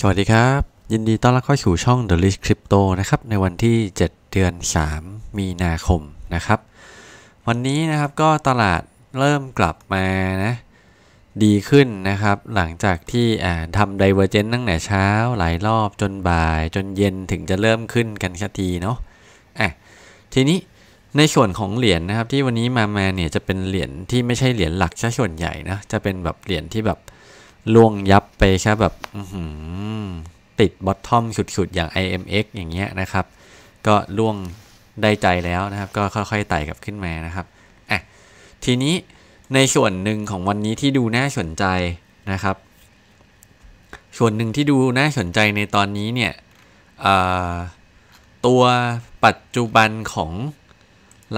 สวัสดีครับ ยินดีต้อนรับเข้าสู่ช่อง The List Crypto นะครับในวันที่ 7 เดือน 3 มีนาคมนะครับวันนี้นะครับก็ตลาดเริ่มกลับมานะดีขึ้นนะครับหลังจากที่ทำ Divergent ตั้งแต่เช้า หลายรอบจนบ่ายจนเย็นถึงจะเริ่มขึ้นกันสักทีเนาะอ่ะทีนี้ในส่วนของเหรียญนนะครับที่วันนี้มามาเนี่ยจะเป็นเหรียญที่ไม่ใช่เหรียญหลักซะส่วนใหญ่นะจะเป็นแบบเหรียญที่แบบล่วงยับไปแค่แบบติดบอททอมสุดๆ อย่าง IMX อย่างเงี้ยนะครับ ก็ล่วงได้ใจแล้วนะครับ ก็ค่อยๆ ไต่กลับขึ้นมานะครับอ่ะทีนี้ในส่วนหนึ่งของวันนี้ที่ดูน่าสนใจนะครับ ส่วนหนึ่งที่ดูน่าสนใจในตอนนี้เนี่ยตัวปัจจุบันของ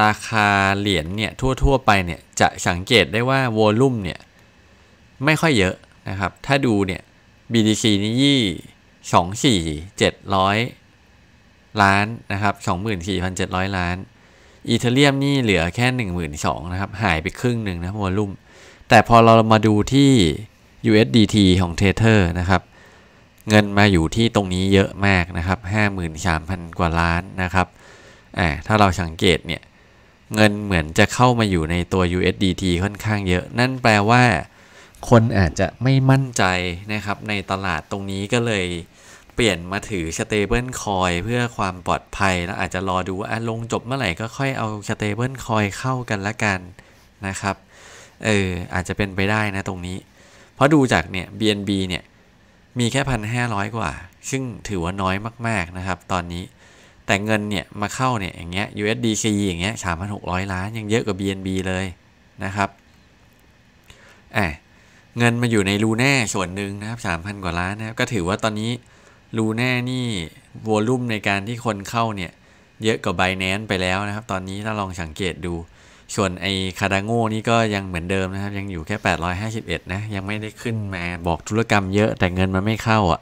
ราคาเหรียญเนี่ยทั่วๆ ไปเนี่ยจะสังเกตได้ว่าวอลุ่มเนี่ยไม่ค่อยเยอะะครับถ้าดูเนี่ย BTC นี่ยี่สองสี่เจ็ดร้อยล้านนะครับสองหมื่นสี่พันเจ็ดร้อยล้านอีเทเรียมนี่เหลือแค่หนึ่งหมื่นสองนะครับ หายไปครึ่งหนึ่งนะวอลุ่ม แต่พอเรามาดูที่ USDT ของเทเทอร์นะครับ เงินมาอยู่ที่ตรงนี้เยอะมากนะครับห้าหมื่นสามพันกว่าล้านนะครับถ้าเราสังเกตเนี่ย เงินเหมือนจะเข้ามาอยู่ในตัว USDT ค่อนข้างเยอะ นั่นแปลว่าคนอาจจะไม่มั่นใจนะครับในตลาดตรงนี้ก็เลยเปลี่ยนมาถือ stable coin เพื่อความปลอดภัยแล้วอาจจะรอดูว่าลงจบเมื่อไหร่ก็ค่อยเอา stable coin เข้ากันละกันนะครับเอออาจจะเป็นไปได้นะตรงนี้ เพราะดูจากเนี่ย BNB เนี่ยมีแค่พันห้าร้อยกว่า ซึ่งถือว่าน้อยมากๆนะครับตอนนี้แต่เงินเนี่ยมาเข้าเนี่ยอย่างเงี้ย USDC อย่างเงี้ยสามพันหกร้อยล้านยังเยอะกว่า BNB เลยนะครับอ่ะเงินมาอยู่ในรูแน่ส่วนหนึ่งนะครับสามพันกว่าล้านนะครับ ก็ถือว่าตอนนี้รูแน่นี่วอลุ่มในการที่คนเข้าเนี่ย เยอะกว่าไบแนนไปแล้วนะครับ ตอนนี้ถ้าลองสังเกตดู ส่วนไอ้คาดาโง่นี่ก็ยังเหมือนเดิมนะครับ ยังอยู่แค่ 851นะ ยังไม่ได้ขึ้นมาบอกธุรกรรมเยอะแต่เงินมันไม่เข้าอะ่ะ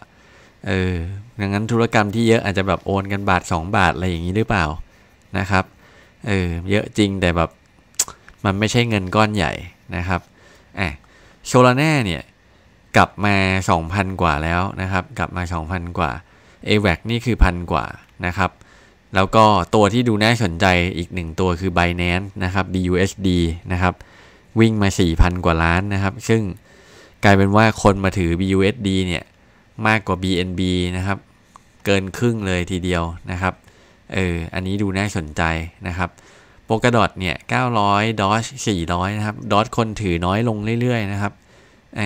เออดังนั้นธุรกรรมที่เยอะอาจจะแบบโอนกันบาท 2 บาทอะไรอย่างนี้หรือเปล่านะครับ เออ เยอะจริงแต่แบบมันไม่ใช่เงินก้อนใหญ่นะครับอ่ะโชลาแน่เนี่ยกลับมา 2,000 กว่าแล้วนะครับ กลับมา 2,000 กว่า a w a c นี่คือพันกว่านะครับ แล้วก็ตัวที่ดูน่าสนใจอีกหนึ่งตัวคือ Binance นะครับ BUSD นะครับ วิ่งมา 4,000 กว่าล้านนะครับ ซึ่งกลายเป็นว่าคนมาถือ BUSD เนี่ยมากกว่า BNB นะครับเกินครึ่งเลยทีเดียวนะครับ เอออันนี้ดูน่าสนใจนะครับโปกดอทเนี่ย 900ดอช400 นะครับดอชคนถือน้อยลงเรื่อยๆ นะครับเอ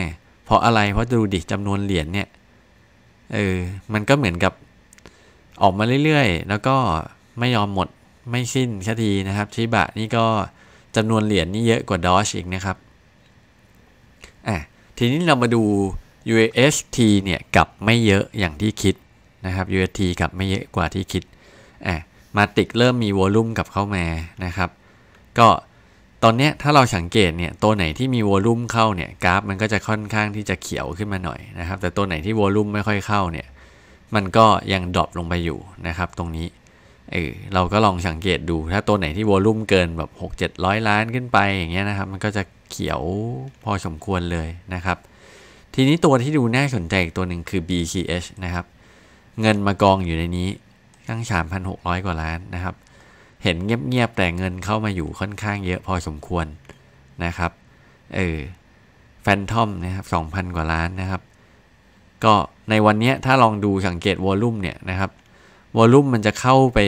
เพราะอะไรเพราะดูดิจำนวนเหรียญเนี่ย เออ มันก็เหมือนกับออกมาเรื่อยๆ แล้วก็ไม่ยอมหมด ไม่สิ้นสักทีนะครับ ชิบะนี่ก็จำนวนเหรียญนี่เยอะกว่าดอชอีกนะครับอ่ะทีนี้เรามาดู UST เนี่ยกลับไม่เยอะอย่างที่คิดนะครับ UST กลับไม่เยอะกว่าที่คิด อ่ะมาติกเริ่มมีวอลลุ่มกับเข้ามานะครับ ก็ตอนนี้ถ้าเราสังเกตเนี่ยตัวไหนที่มีวอลลุ่มเข้าเนี่ยกราฟมันก็จะค่อนข้างที่จะเขียวขึ้นมาหน่อยนะครับ แต่ตัวไหนที่วอลลุ่มไม่ค่อยเข้าเนี่ยมันก็ยังดรอปลงไปอยู่นะครับ ตรงนี้เออเราก็ลองสังเกตดูถ้าตัวไหนที่วอลลุ่มเกินแบบ6 7 0 0 ล้านขึ้นไปอย่างเงี้ยนะครับ มันก็จะเขียวพอสมควรเลยนะครับ ทีนี้ตัวที่ดูน่าสนใจอีกตัวหนึ่งคือ BCH นะครับ เงินมากองอยู่ในนี้ั้ง3,600 กว่าล้านนะครับ เห็นเงียบๆ แต่เงินเข้ามาอยู่ค่อนข้างเยอะพอสมควรนะครับ เออ แฟนทอมนะครับ 2,000 กว่าล้านนะครับ ก็ในวันนี้ถ้าลองดูสังเกตวอลลุ่มเนี่ยนะครับ วอลลุ่มมันจะเข้าไป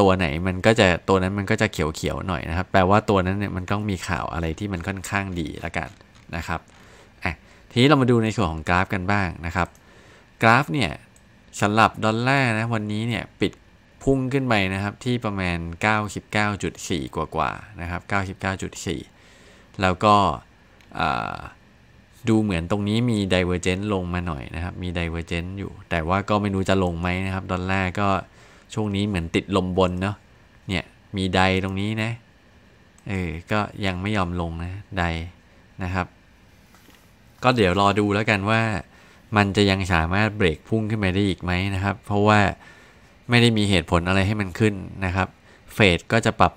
ตัวไหน มันก็จะตัวนั้นมันก็จะเขียวๆ หน่อยนะครับ แปลว่าตัวนั้นเนี่ยมันต้องมีข่าวอะไรที่มันค่อนข้างดีละกันนะครับอ่ะทีนี้เรามาดูในส่วนของกราฟกันบ้างนะครับ กราฟเนี่ยสำหรับดอลลาร์นะวันนี้เนี่ยปิดพุ่งขึ้นไปนะครับ ที่ประมาณ 99.4 กว่ากว่านะครับ99.4 แล้วก็ดูเหมือนตรงนี้มีเวอร์เจนต์ลงมาหน่อยนะครับมีเวอร์เจนต์อยู่ แต่ว่าก็ไม่รู้จะลงไหมนะครับดอลลาร์ก็ช่วงนี้เหมือนติดลมบนเนาะเนี่ย มีไดตรงนี้นะเออก็ยังไม่ยอมลงนะไดนะครับ ก็เดี๋ยวรอดูแล้วกันว่ามันจะยังสามารถเบรกพุ่งขึ้นไปได้อีกไหมนะครับเพราะว่าไม่ได้มีเหตุผลอะไรให้มันขึ้นนะครับเฟดก็จะปรับ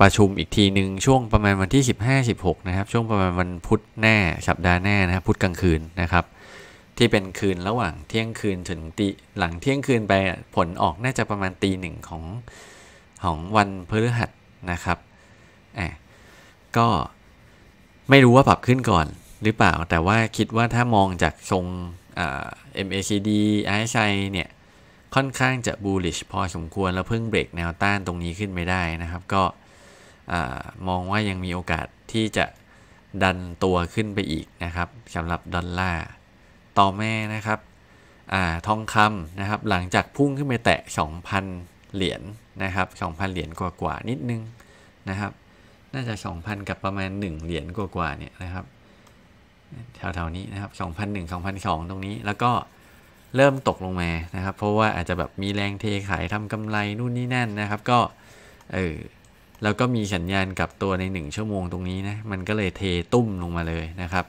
ประชุมอีกทีหนึ่งช่วงประมาณวันที่ 15-16 นะครับ ช่วงประมาณวันพุธแน่ สัปดาห์แน่นะครับพุธกลางคืนนะครับ ที่เป็นคืนระหว่างเที่ยงคืนถึงตีหลังเที่ยงคืนไปผลออกน่าจะประมาณตีหนึ่งของของวันพฤหัสนะครับอ่ะก็ไม่รู้ว่าปรับขึ้นก่อนหรือเปล่า แต่ว่าคิดว่าถ้ามองจากทรง MACD RSI เนี่ย ค่อนข้างจะ bullish พอสมควร แล้วเพิ่งเบรกแนวต้านตรงนี้ขึ้นไม่ได้นะครับ ก็มองว่ายังมีโอกาสที่จะดันตัวขึ้นไปอีกนะครับ สำหรับดอลลาร์ ต่อแม่นะครับอทองคำนะครับ หลังจากพุ่งขึ้นไปแตะ 2,000 เหรียญนนะครับ 2,000 เหรียญกว่าๆนิดนึงนะครับ น่าจะ 2,000 กับประมาณ 1 เหรียญกว่าๆเนี่ยนะครับแถวๆนี้นะครับ 2001 2002 ตรงนี้ แล้วก็เริ่มตกลงมานะครับ เพราะว่าอาจจะแบบมีแรงเทขายทำกำไรนู่นนี่นั่นนะครับ ก็เออ แล้วก็มีสัญญาณกับตัวใน 1 ชั่วโมงตรงนี้นะ มันก็เลยเทตุ้มลงมาเลยนะครับ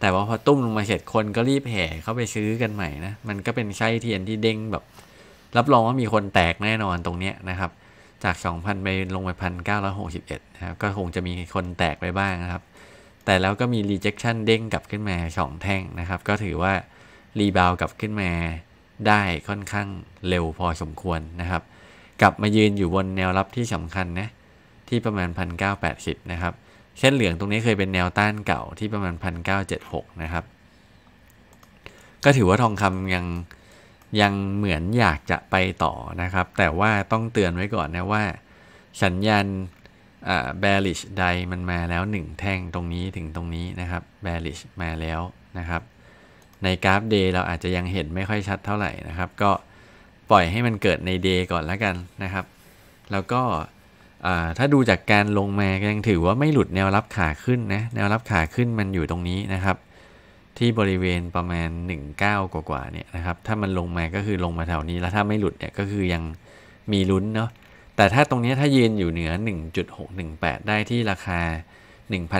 แต่ว่าพอตุ้มลงมาเสร็จคนก็รีบแห่เข้าไปซื้อกันใหม่นะ มันก็เป็นไส้เทียนที่เด้งแบบ รับรองว่ามีคนแตกแน่นอนตรงเนี้ยนะครับ จาก 2,000 ไปลงไป1,961นะครับก็คงจะมีคนแตกไปบ้างนะครับแต่แล้วก็มี rejection เด้งกลับขึ้นมาสองแท่งนะครับ ก็ถือว่ารีบาวกลับขึ้นมาได้ค่อนข้างเร็วพอสมควรนะครับกลับมายืนอยู่บนแนวรับที่สำคัญนะที่ประมาณ 1980นะครับเส้นเหลืองตรงนี้เคยเป็นแนวต้านเก่าที่ประมาณ 1976 นะครับ ก็ถือว่าทองคำยังยังเหมือนอยากจะไปต่อนะครับ แต่ว่าต้องเตือนไว้ก่อนนะว่าสัญญาณ bearish ใดมันมาแล้ว 1 แท่งตรงนี้ถึงตรงนี้นะครับ bearish มาแล้วนะครับ ในกราฟ day เราอาจจะยังเห็นไม่ค่อยชัดเท่าไหร่นะครับ ก็ปล่อยให้มันเกิดใน day ก่อนแล้วกันนะครับ แล้วก็ถ้าดูจากการลงมายังถือว่าไม่หลุดแนวรับขาขึ้นนะแนวรับขาขึ้นมันอยู่ตรงนี้นะครับ ที่บริเวณประมาณ 19 กว่าๆเนี่ยนะครับ ถ้ามันลงมาก็คือลงมาแถวนี้ แล้วถ้าไม่หลุดเนี่ยก็คือยังมีลุ้นเนาะแต่ถ้าตรงนี้ถ้ายืนอยู่เหนือ 1.618 ได้ที่ราคา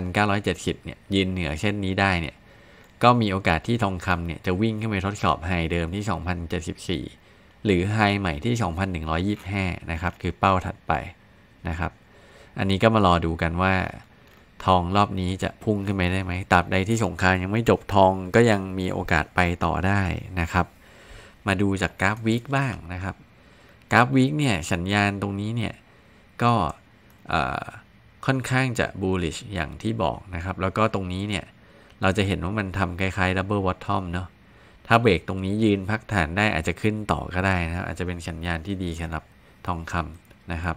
1,970 เนี่ยยืนเหนือเช่นนี้ได้เนี่ย ก็มีโอกาสที่ทองคำเนี่ยจะวิ่งขึ้นไปทดสอบไฮเดิมที่ 2,074 หรือไฮใหม่ที่ 2,125 นะครับ คือเป้าถัดไปนะครับ อันนี้ก็มารอดูกันว่าทองรอบนี้จะพุ่งขึ้นไปได้ไหมตราบใดที่สงครามยังไม่จบทองก็ยังมีโอกาสไปต่อได้นะครับ มาดูจากกราฟวีคบ้างนะครับกราฟวิกเนี่ยสัญญาณตรงนี้เนี่ยก็ค่อนข้างจะบูลลิชอย่างที่บอกนะครับ แล้วก็ตรงนี้เนี่ยเราจะเห็นว่ามันทำคล้ายๆดับเบิลวอตทอมเนาะถ้าเบรกตรงนี้ยืนพักฐานได้อาจจะขึ้นต่อก็ได้นะครับอาจจะเป็นสัญญาณที่ดีสำหรับทองคำนะครับ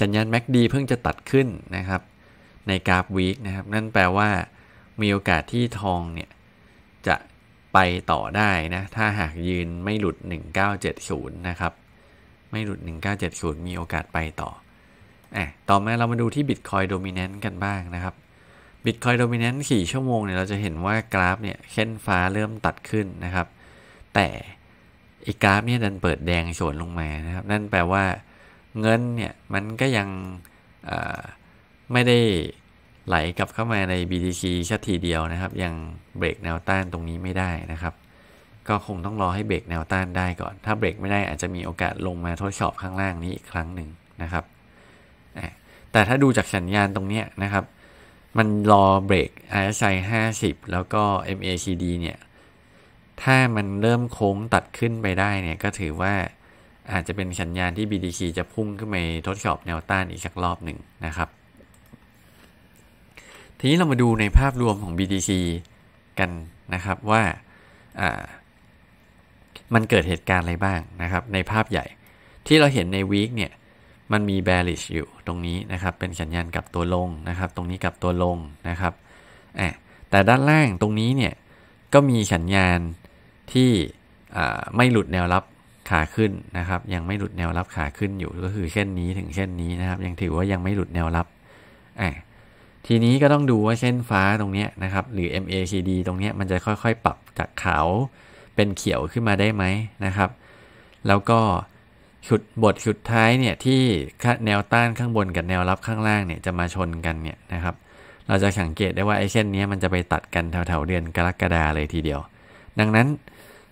สัญญาณ MACD เพิ่งจะตัดขึ้นนะครับ ในกราฟวีคนะครับนั่นแปลว่ามีโอกาสที่ทองเนี่ยจะไปต่อได้นะ ถ้าหากยืนไม่หลุด 1970 นะครับ ไม่หลุด 1970 มีโอกาสไปต่ออ่ะต่อมาเรามาดูที่ Bitcoin Dominance กันบ้างนะครับ Bitcoin Dominance 4ชั่วโมงเนี่ยเราจะเห็นว่ากราฟเนี่ยเข้นฟ้าเริ่มตัดขึ้นนะครับ แต่อีกราฟเนี่ยดันเปิดแดงโฉนลงมานะครับ นั่นแปลว่าเงินเนี่ยมันก็ยังไม่ได้ไหลกลับเข้ามาใน BTC ชัดทีเดียวนะครับ ยังเบรกแนวต้านตรงนี้ไม่ได้นะครับก็คงต้องรอให้เบรกแนวต้านได้ก่อนถ้าเบรกไม่ได้อาจจะมีโอกาสลงมาทดสอบข้างล่างนี้อีกครั้งหนึ่งนะครับแต่ถ้าดูจากสัญญาณตรงนี้นะครับ มันรอเบรก RSI 50แล้วก็ MACD เนี่ยถ้ามันเริ่มโค้งตัดขึ้นไปได้เนี่ยก็ถือว่าอาจจะเป็นสัญญาณที่ BTC จะพุ่งขึ้นไปทดสอบแนวต้านอีกสักรอบหนึ่งนะครับทีนี้เรามาดูในภาพรวมของ BTC กันนะครับว่า มันเกิดเหตุการณ์อะไรบ้างนะครับ ในภาพใหญ่ที่เราเห็นในวีคเนี่ยมันมี bearish อยู่ตรงนี้นะครับ เป็นสัญญาณกับตัวลงนะครับ ตรงนี้กับตัวลงนะครับแต่ด้านล่างตรงนี้เนี่ยก็มีสัญญาณที่ไม่หลุดแนวรับขาขึ้นนะครับ ยังไม่หลุดแนวรับขาขึ้นอยู่ก็คือเส้นนี้ถึงเส้นนี้นะครับ ยังถือว่ายังไม่หลุดแนวรับอทีนี้ก็ต้องดูว่าเส้นฟ้าตรงนี้นะครับ หรือ MACD ตรงนี้มันจะค่อย ๆ ปรับจากขาวเป็นเขียวขึ้นมาได้ไหมนะครับ แล้วก็ขุดบทสุดท้ายเนี่ยที่แนวต้านข้างบนกับแนวรับข้างล่างเนี่ยจะมาชนกันเนี่ยนะครับ เราจะสังเกตได้ว่าไอ้เส้นนี้มันจะไปตัดกันแถวๆเดือนกรกฎาเลยทีเดียว ดังนั้น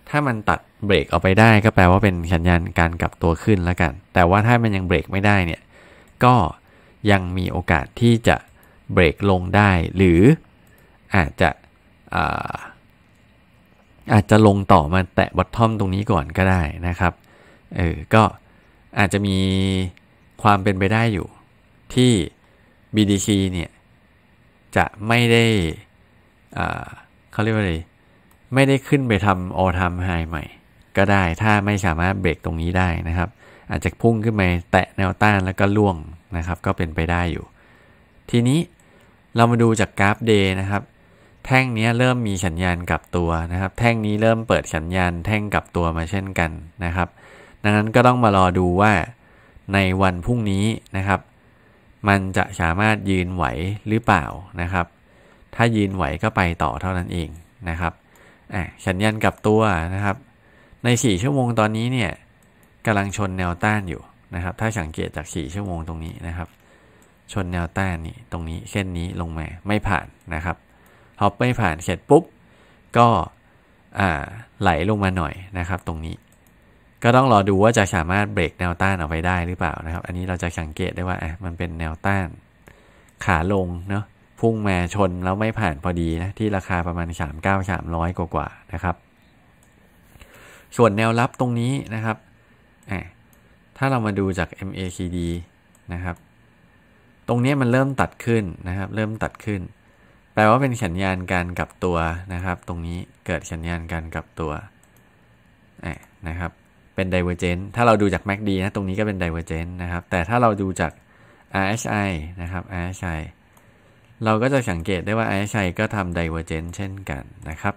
ถ้ามันตัดเบรกออกไปได้ก็แปลว่าเป็นสัญญาณการกลับตัวขึ้นแล้วกันแต่ว่าถ้ามันยังเบรกไม่ได้เนี่ยก็ยังมีโอกาสที่จะเบรกลงได้ หรืออาจจะอาอาจจะลงต่อมาแตะบอททอมตรงนี้ก่อนก็ได้นะครับเออก็อาจจะมีความเป็นไปได้อยู่ ที่ BDC เนี่ย จะไม่ได้เขาเรียกว่าอะไรไม่ได้ขึ้นไปทำโอทำไฮใหม่ ก็ได้ถ้าไม่สามารถเบรกตรงนี้ได้นะครับ อาจจะพุ่งขึ้นไปแตะแนวต้านแล้วก็ล่วงนะครับ ก็เป็นไปได้อยู่ ทีนี้เรามาดูจากกราฟ day นะครับแท่งนี้เริ่มมีสัญญาณกลับตัวนะครับ แท่งนี้เริ่มเปิดสัญญาณแท่งกลับตัวมาเช่นกันนะครับ ดังนั้นก็ต้องมารอดูว่าในวันพรุ่งนี้นะครับ มันจะสามารถยืนไหวหรือเปล่านะครับ ถ้ายืนไหวก็ไปต่อเท่านั้นเองนะครับสัญญาณกลับตัวนะครับ ใน 4 ชั่วโมงตอนนี้เนี่ยกำลังชนแนวต้านอยู่นะครับ ถ้าสังเกตจาก 4 ชั่วโมงตรงนี้นะครับชนแนวต้านนี่ตรงนี้เส้นนี้ลงมาไม่ผ่านนะครับฮอปไม่ผ่านเสร็จปุ๊บก็ไหลลงมาหน่อยนะครับตรงนี้ ก็ต้องรอดูว่าจะสามารถเบรกแนวต้านออกไปได้หรือเปล่านะครับ อันนี้เราจะสังเกตได้ว่ามันเป็นแนวต้าน ขาลงเนาะพุ่งมาชนแล้วไม่ผ่านพอดีนะที่ราคาประมาณ 3 9 3 0 0 กว่านะครับ ส่วนแนวรับตรงนี้นะครับถ้าเรามาดูจาก MACD นะครับตรงนี้มันเริ่มตัดขึ้นนะครับ เริ่มตัดขึ้น แปลว่าเป็นสัญญาณการกลับตัวนะครับ ตรงนี้เกิดสัญญาณการกลับตัวนะครับเป็นด i v e เ g น n ์ถ้าเราดูจาก MACD นะตรงนี้ก็เป็นไดเวอร์เจนะครับ แต่ถ้าเราดูจาก RSI นะครับ RSI เราก็จะสังเกตได้ว่า RSI ก็ทำด i v e เ g น n ์เช่นกันนะครับ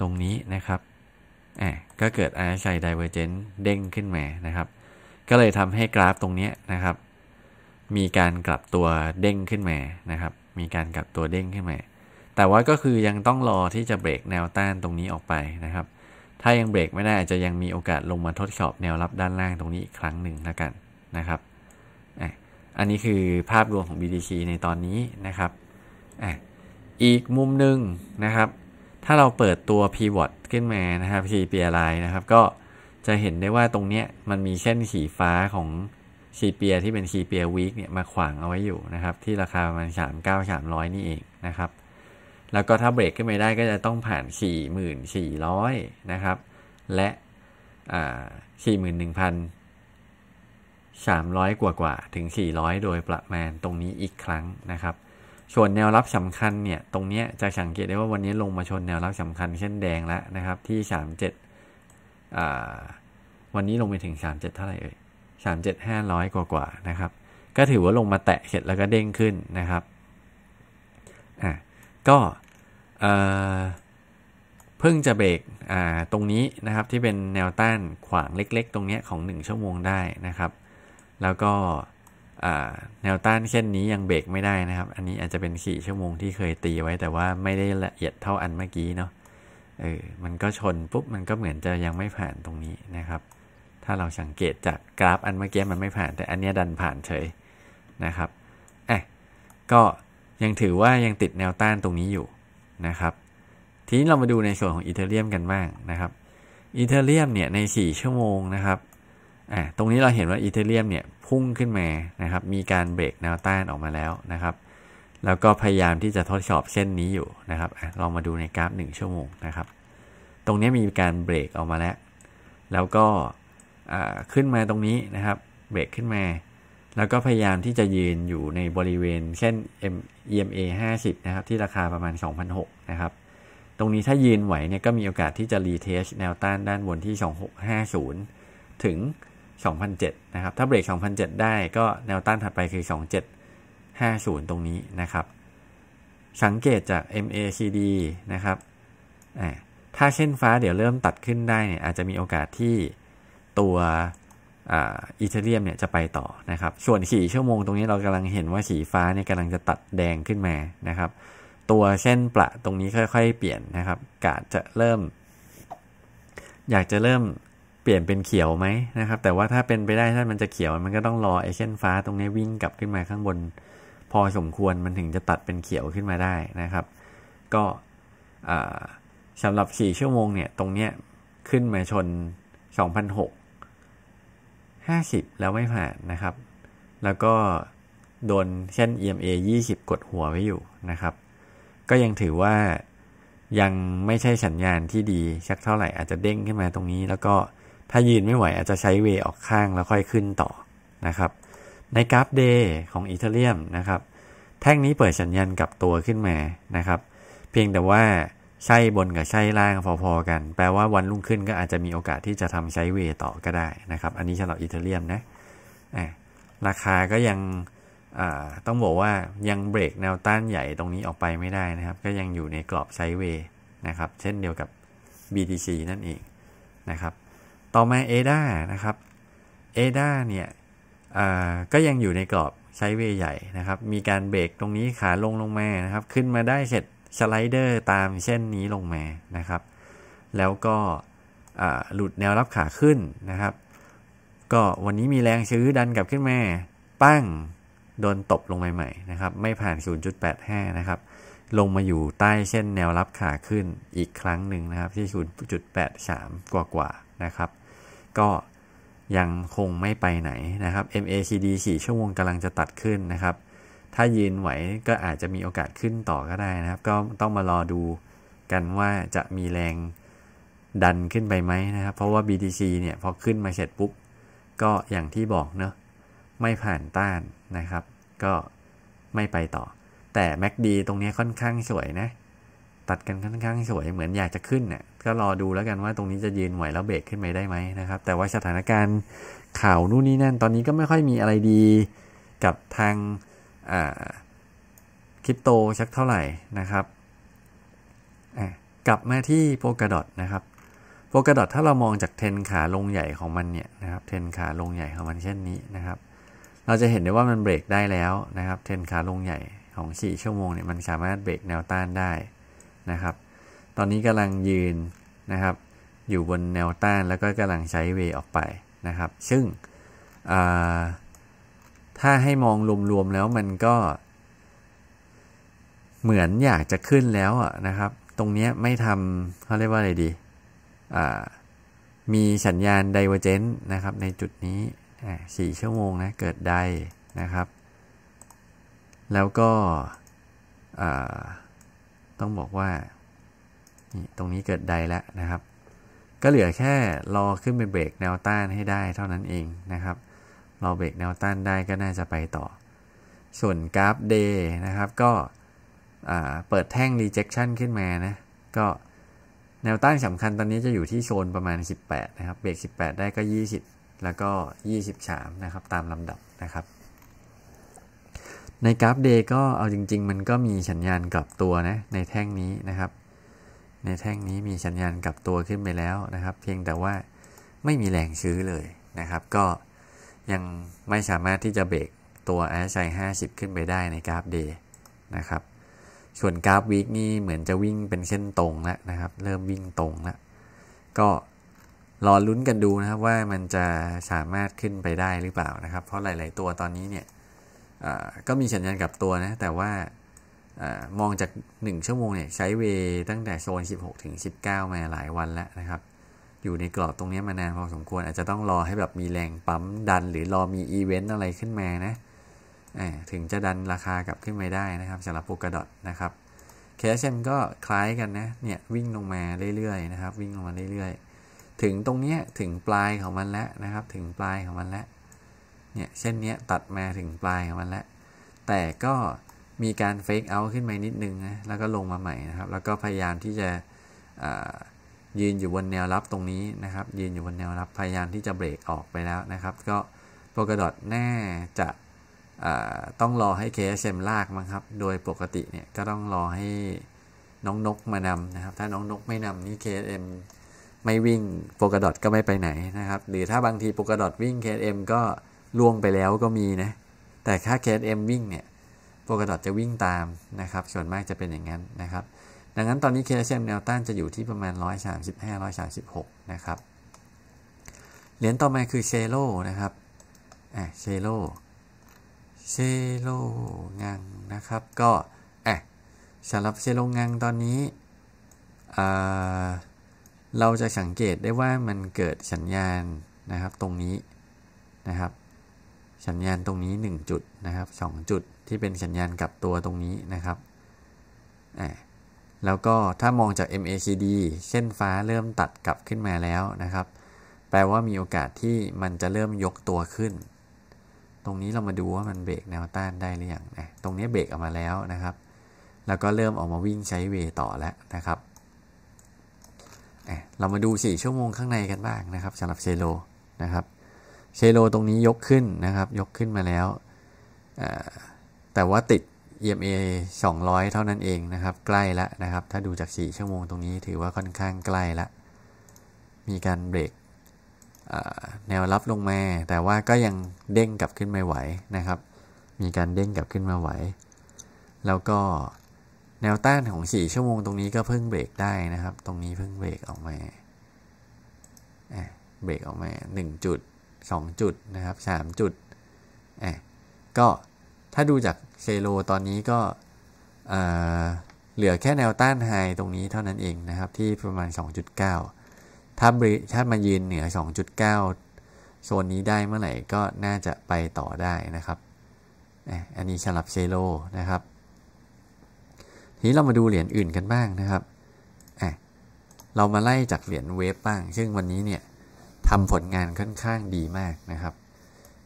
ตรงนี้นะครับก็เกิด RSI ด i v e เ g น n ์เด้งขึ้นมานะครับ ก็เลยทำให้กราฟตรงนี้นะครับมีการกลับตัวเด้งขึ้นมานะครับ มีการกลับตัวเด้งขึ้นมา แต่ว่าก็คือยังต้องรอที่จะเบรกแนวต้านตรงนี้ออกไปนะครับ ถ้ายังเบรกไม่ได้อาจจะยังมีโอกาสลงมาทดสอบแนวรับด้านล่างตรงนี้อีกครั้งหนึ่งแล้วกันนะครับอันนี้คือภาพรวมของ BTC ในตอนนี้นะครับออีกมุมหนึ่งนะครับ ถ้าเราเปิดตัว pivot ขึ้นมานะครับ p p l i นะครับ ก็จะเห็นได้ว่าตรงนี้มันมีเส้นสีฟ้าของซีเปียที่เป็นซีเปียวีคเนี่ยมาขวางเอาไว้อยู่นะครับที่ราคาประมาณมร้อยนี่เองนะครับแล้วก็ถ้าเบรกขึ้นไม่ได้ก็จะต้องผ่านสี่หมื่นสี่ร้อยนะครับ และสสี่่่หหมืนนนึงพัามร้อยกว่ากว่าถึงสี่ร้อยโดยประมาณตรงนี้อีกครั้งนะครับส่วนแนวรับสำคัญเนี่ยตรงนี้จะสังเกตได้ว่าวันนี้ลงมาชนแนวรับสำคัญเช่นแดงแล้วนะครับ ที่สามเจ็ดวันนี้ลงไปถึงส็ดเท่าไหร่เอ่ย375 0 0 กว่ากว่านะครับ ก็ถือว่าลงมาแตะเข็จแล้วก็เด้งขึ้นนะครับอ่ะก็เออเพิ่งจะเบรกอ่าตรงนี้นะครับ ที่เป็นแนวต้านขวางเล็ก ๆ ตรงนี้ของ 1 ชั่วโมงได้นะครับ แล้วก็แนวต้านเช่นนี้ยังเบรกไม่ได้นะครับ อันนี้อาจจะเป็นขี่ชั่วโมงที่เคยตีไว้ แต่ว่าไม่ได้ละเอียดเท่าอันเมื่อกี้เนาะเออมันก็ชนปุ๊บมันก็เหมือนจะยังไม่ผ่านตรงนี้นะครับถ้าเราสังเกตจากกราฟอันเมื่อกี้มันไม่ผ่านแต่อันนี้ดันผ่านเฉยนะครับอ่ะก็ยังถือว่ายังติดแนวต้านตรงนี้อยู่นะครับ ทีนี้ เรามาดูในส่วนของอีเทเรียมกันบ้างนะครับอีเทเรียมเนี่ยใน 4 ชั่วโมงนะครับอ่ะตรงนี้เราเห็นว่าอีเทเรียมเนี่ยพุ่งขึ้นมานะครับ มีการเบรกแนวต้านออกมาแล้วนะครับ แล้วก็พยายามที่จะทดสอบเส้นนี้อยู่นะครับอะลองมาดูในกราฟ1ชั่วโมงนะครับ ตรงนี้มีการเบรกออกมาแล้ว แล้วก็ขึ้นมาตรงนี้นะครับ เบรกขึ้นมา แล้วก็พยายามที่จะยืนอยู่ในบริเวณ เช่น EMA 50 นะครับ ที่ราคาประมาณ2,006นะครับ ตรงนี้ถ้ายืนไหวเนี่ยก็มีโอกาสที่จะรีเทสแนวต้านด้านบนที่ 2650 ถึง2,007นะครับ ถ้าเบรก2,007ได้ก็แนวต้านถัดไปคือ 2750 ตรงนี้นะครับ สังเกตจาก MACD นะครับ ถ้าเส้นฟ้าเดี๋ยวเริ่มตัดขึ้นได้เนี่ยอาจจะมีโอกาสที่ตัวอิเทเรียมเนี่ยจะไปต่อนะครับ ส่วนสีชั่วโมง ตรงนี้เรากำลังเห็นว่าสีฟ้าเนี่ยกำลังจะตัดแดงขึ้นมานะครับ ตัวเส้นประตรงนี้ค่อยๆ เปลี่ยนนะครับกาดจะเริ่ม อยากจะเริ่มเปลี่ยนเป็นเขียวไหมนะครับ แต่ว่าถ้าเป็นไปได้ถ้ามันจะเขียวมันก็ต้องรอไอเส้นฟ้าตรงนี้วิ่งกลับขึ้นมาข้างบน พอสมควรมันถึงจะตัดเป็นเขียวขึ้นมาได้นะครับ ก็สำหรับี่ชั่วโมงเนี่ยตรงเนี้ยขึ้นมาชน 2006 50 แล้วไม่ผ่านนะครับ แล้วก็โดนเช่น EMA 20 กดหัวไว้อยู่นะครับ ก็ยังถือว่ายังไม่ใช่สัญญาณที่ดีสักเท่าไหร่อาจจะเด้งขึ้นมาตรงนี้ แล้วก็ถ้ายืนไม่ไหวอาจจะใช้เวออกข้างแล้วค่อยขึ้นต่อนะครับ ในกราฟเดย์ของอีเาเรียมนะครับ แท่งนี้เปิดสัญญาณกลับตัวขึ้นมานะครับ เพียงแต่ว่าใช้บนกับใช้ล่าง พอ ๆ กัน แปลว่าวันรุ่งขึ้นก็อาจจะมีโอกาสที่จะทำช้เวต่อก็ได้นะครับ อันนี้สำหรับอิตาเลียมนะ ราคาก็ยังต้องบอกว่ายังเบรกแนวต้านใหญ่ตรงนี้ออกไปไม่ได้นะครับ ก็ยังอยู่ในกรอบไซเวนะครับ เช่นเดียวกับ BTC นั่นเองนะครับ ต่อมา ADA นะครับ ADA เนี่ยก็ยังอยู่ในกรอบไซเวใหญ่นะครับ มีการเบรกตรงนี้ขาลงลงมา นะครับ ขึ้นมาได้เสร็จสไลเดอร์ตามเส้นนี้ลงมานะครับแล้วก็หลุดแนวรับขาขึ้นนะครับ ก็วันนี้มีแรงซื้อดันกลับขึ้นมาปั้ง โดนตบลงใหม่ๆนะครับไม่ผ่าน 0.85นะครับลงมาอยู่ใต้เส้นแนวรับขาขึ้นอีกครั้งหนึ่งนะครับ ที่ 0.83 กว่าๆนะครับก็ยังคงไม่ไปไหนนะครับ MACD 4ชั่วโมงกำลังจะตัดขึ้นนะครับถ้ายืนไหวก็อาจจะมีโอกาสขึ้นต่อก็ได้นะครับ ก็ต้องมารอดูกันว่าจะมีแรงดันขึ้นไปไหมนะครับ เพราะว่า BTC เนี่ยพอขึ้นมาเสร็จปุ๊บ ก็อย่างที่บอกเนอะไม่ผ่านต้านนะครับ ก็ไม่ไปต่อ แต่ MACD ตรงนี้ค่อนข้างสวยนะ ตัดกันค่อนข้างสวยเหมือนอยากจะขึ้นนะ่ยก็รอดูแล้วกันว่าตรงนี้จะยืนไหวแล้วเบรกขึ้นไปได้ไหมนะครับแต่ว่าสถานการณ์ข่าวนู่นนี่นั่นตอนนี้ก็ไม่ค่อยมีอะไรดีกับทางคริปโตชักเท่าไหร่นะครับกลับมาที่โปกดอทนะครับโปกดอทถ้าเรามองจากเทนขาลงใหญ่ของมันเนี่ยนะครับ เทนขา ลงใหญ่ของมันเช่นนี้นะครับ เราจะเห็นได้ว่ามันเบรกได้แล้วนะครับเทนขาลงใหญ่ของ 4 ชั่วโมงเนี่ยมันสามารถเบรกแนวต้านได้นะครับตอนนี้กำลังยืนนะครับ อยู่บนแนวต้าน แล้วก็กำลังใช้เวออกไปนะครับ ซึ่งถ้าให้มองรวมๆแล้วมันก็เหมือนอยากจะขึ้นแล้วอะนะครับ ตรงเนี้ยไม่ทำเขาเรียกว่าอะไรดีอ่ามีสัญญาณไดเวอร์เจนต์นะครับ ในจุดนี้สี่ชั่วโมงนะ เกิดไดนะครับ แล้วก็ต้องบอกว่า ตรงนี้เกิดไดแล้วนะครับ ก็เหลือแค่รอขึ้นไปเบรกแนวต้านให้ได้เท่านั้นเองนะครับเราเบรกแนวต้านได้ก็น่าจะไปต่อ ส่วนกราฟเดย์นะครับ ก็เปิดแท่ง rejection ขึ้นมานะ ก็แนวต้านสำคัญตอนนี้จะอยู่ที่โซนประมาณ 18นะครับ เบรก18 ได้ก็ 20 แล้วก็ 23 นะครับ ตามลำดับนะครับ ในกราฟเดย์ก็เอาจริงๆ มันก็มีสัญญาณกลับตัวนะ ในแท่งนี้นะครับ ในแท่งนี้มีสัญญาณกลับตัวขึ้นไปแล้วนะครับ เพียงแต่ว่าไม่มีแรงซื้อเลยนะครับ ก็ยังไม่สามารถที่จะเบรกตัวอ s i 50 ขึ้นไปได้ในกราฟเดย์นะครับ ส่วนกราฟวีคนี่เหมือนจะวิ่งเป็นเส้นตรงแล้วนะครับ เริ่มวิ่งตรงแล้ว ก็รอลุ้นกันดูนะครับว่ามันจะสามารถขึ้นไปได้หรือเปล่านะครับ เพราะหลายๆตัวตอนนี้เนี่ยก็มีสัญญาณกับตัวนะ แต่ว่ามองจาก 1 ชั่วโมงเนี่ยใช้เว ตั้งแต่โซน 16 ถึง 19 มาหลายวันแล้วนะครับอยู่ในกรอบตรงนี้มานานพอสมควรอาจจะต้องรอให้แบบมีแรงปั๊มดันหรือรอมีอีเวนต์อะไรขึ้นมานะถึงจะดันราคากลับขึ้นไปได้นะครับสำหรับโปกดอนะครับแคชเชนก็คล้ายกันนะเนี่ยวิ่งลงมาเรื่อยๆนะครับ วิ่งลงมาเรื่อยๆ ถึงตรงนี้ถึงปลายของมันแล้วนะครับ ถึงปลายของมันแล้วเนี่ยเส้นนี้ตัดมาถึงปลายของมันแล้ว แต่ก็มีการเฟกเอาขึ้นมานิดนึงนะแล้วก็ลงมาใหม่นะครับ แล้วก็พยายามที่จะยืนอยู่บนแนวรับตรงนี้นะครับ ยืนอยู่บนแนวรับพยายามที่จะเบรกออกไปแล้วนะครับก็โปรกระดอดแน่จะต้องรอให้เคเ s มลากมั้งครับ โดยปกติเนี่ยก็ต้องรอให้น้องนกมานำนะครับ ถ้าน้องนกไม่นำนี่เคเอมไม่วิ่งโปรกระดอดก็ไม่ไปไหนนะครับหรือถ้าบางทีโปรกระดอดวิ่งเคเอมก็ล่วงไปแล้วก็มีนะแต่ถ้าเคเอมวิ่งเนี่ยโปรกระดอดจะวิ่งตามนะครับ ส่วนมากจะเป็นอย่างนั้นนะครับดังนั้นตอนนี้เคลซียมแนวต้านจะอยู่ที่ประมาณ 135 136 นะครับ เหรียญต่อมาคือเชโลนะครับอ่ะเชโลเชโลงังนะครับ ก็อ่ะสำหรับเชโลงังตอนนี้ เราจะสังเกตได้ว่ามันเกิดสัญญาณนะครับตรงนี้นะครับ สัญญาณตรงนี้ 1 จุดนะครับ 2 จุดที่เป็นสัญญาณกับตัวตรงนี้นะครับอ่ะแล้วก็ถ้ามองจาก MACD เส้นฟ้าเริ่มตัดกลับขึ้นมาแล้วนะครับ แปลว่ามีโอกาสที่มันจะเริ่มยกตัวขึ้น ตรงนี้เรามาดูว่ามันเบรกแนวต้านได้หรือยังนะตรงนี้เบรกออกมาแล้วนะครับ แล้วก็เริ่มออกมาวิ่งใช้เวต่อแล้วนะครับ เรามาดู4ชั่วโมงข้างในกันบ้างนะครับสำหรับเชโลนะครับเชโลตรงนี้ยกขึ้นนะครับยกขึ้นมาแล้ว แต่ว่าติด EMA 200 เท่านั้นเองนะครับใกล้ละนะครับถ้าดูจาก 4 ชั่วโมงตรงนี้ถือว่าค่อนข้างใกล้ละมีการเบรกแนวรับลงมา แต่ว่าก็ยังเด้งกลับขึ้นไม่ไหวนะครับ มีการเด้งกลับขึ้นมาไหว แล้วก็แนวต้านของ 4 ชั่วโมงตรงนี้ก็เพิ่งเบรกได้นะครับ ตรงนี้เพิ่งเบรกออกมาเบรกออกมา1จุด2จุดนะครับ3จุดก็ถ้าดูจากเซโลตอนนี้ก็เหลือแค่แนวต้านไฮตรงนี้เท่านั้นเองนะครับ ที่ประมาณ 2.9 ถ้าถ้ามายืนเหนือ 2.9โซนนี้ได้เมื่อไหร่ก็น่าจะไปต่อได้นะครับอันนี้สลับเซโลนะครับทีนี้เรามาดูเหรียญอื่นกันบ้างนะครับเรามาไล่จากเหรียญเวฟบ้าง ซึ่งวันนี้เนี่ยทำผลงานค่อนข้างดีมากนะครับ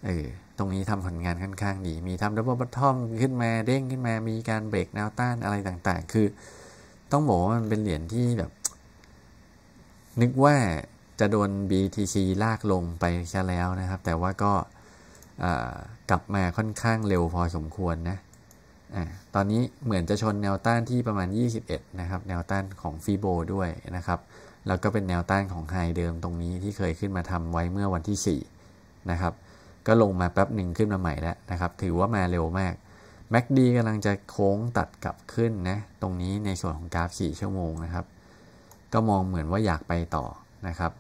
เออตรงนี้ทำผลงานค่อนข้างดี มีทำดับเบิลบัตทอมขึ้นมา เด้งขึ้นมา มีการเบรกแนวต้านอะไรต่างๆ คือต้องบอกว่ามันเป็นเหรียญที่แบบ นึกว่าจะโดน BTC ลากลงไปใช่แล้วนะครับ แต่ว่าก็กลับมาค่อนข้างเร็วพอสมควรนะอตอนนี้เหมือนจะชนแนวต้านที่ประมาณ 21 นะครับ แนวต้านของฟีโบด้วยนะครับ แล้วก็เป็นแนวต้านของไฮเดิมตรงนี้ที่เคยขึ้นมาทำไว้เมื่อวันที่ 4 นะครับก็ลงมาแป๊บหนึ่งขึ้นมาใหม่แล้วนะครับ ถือว่ามาเร็วมาก MACD กำลังจะโค้งตัดกลับขึ้นนะตรงนี้ในส่วนของกราฟ 4 ชั่วโมงนะครับ ก็มองเหมือนว่าอยากไปต่อนะครับ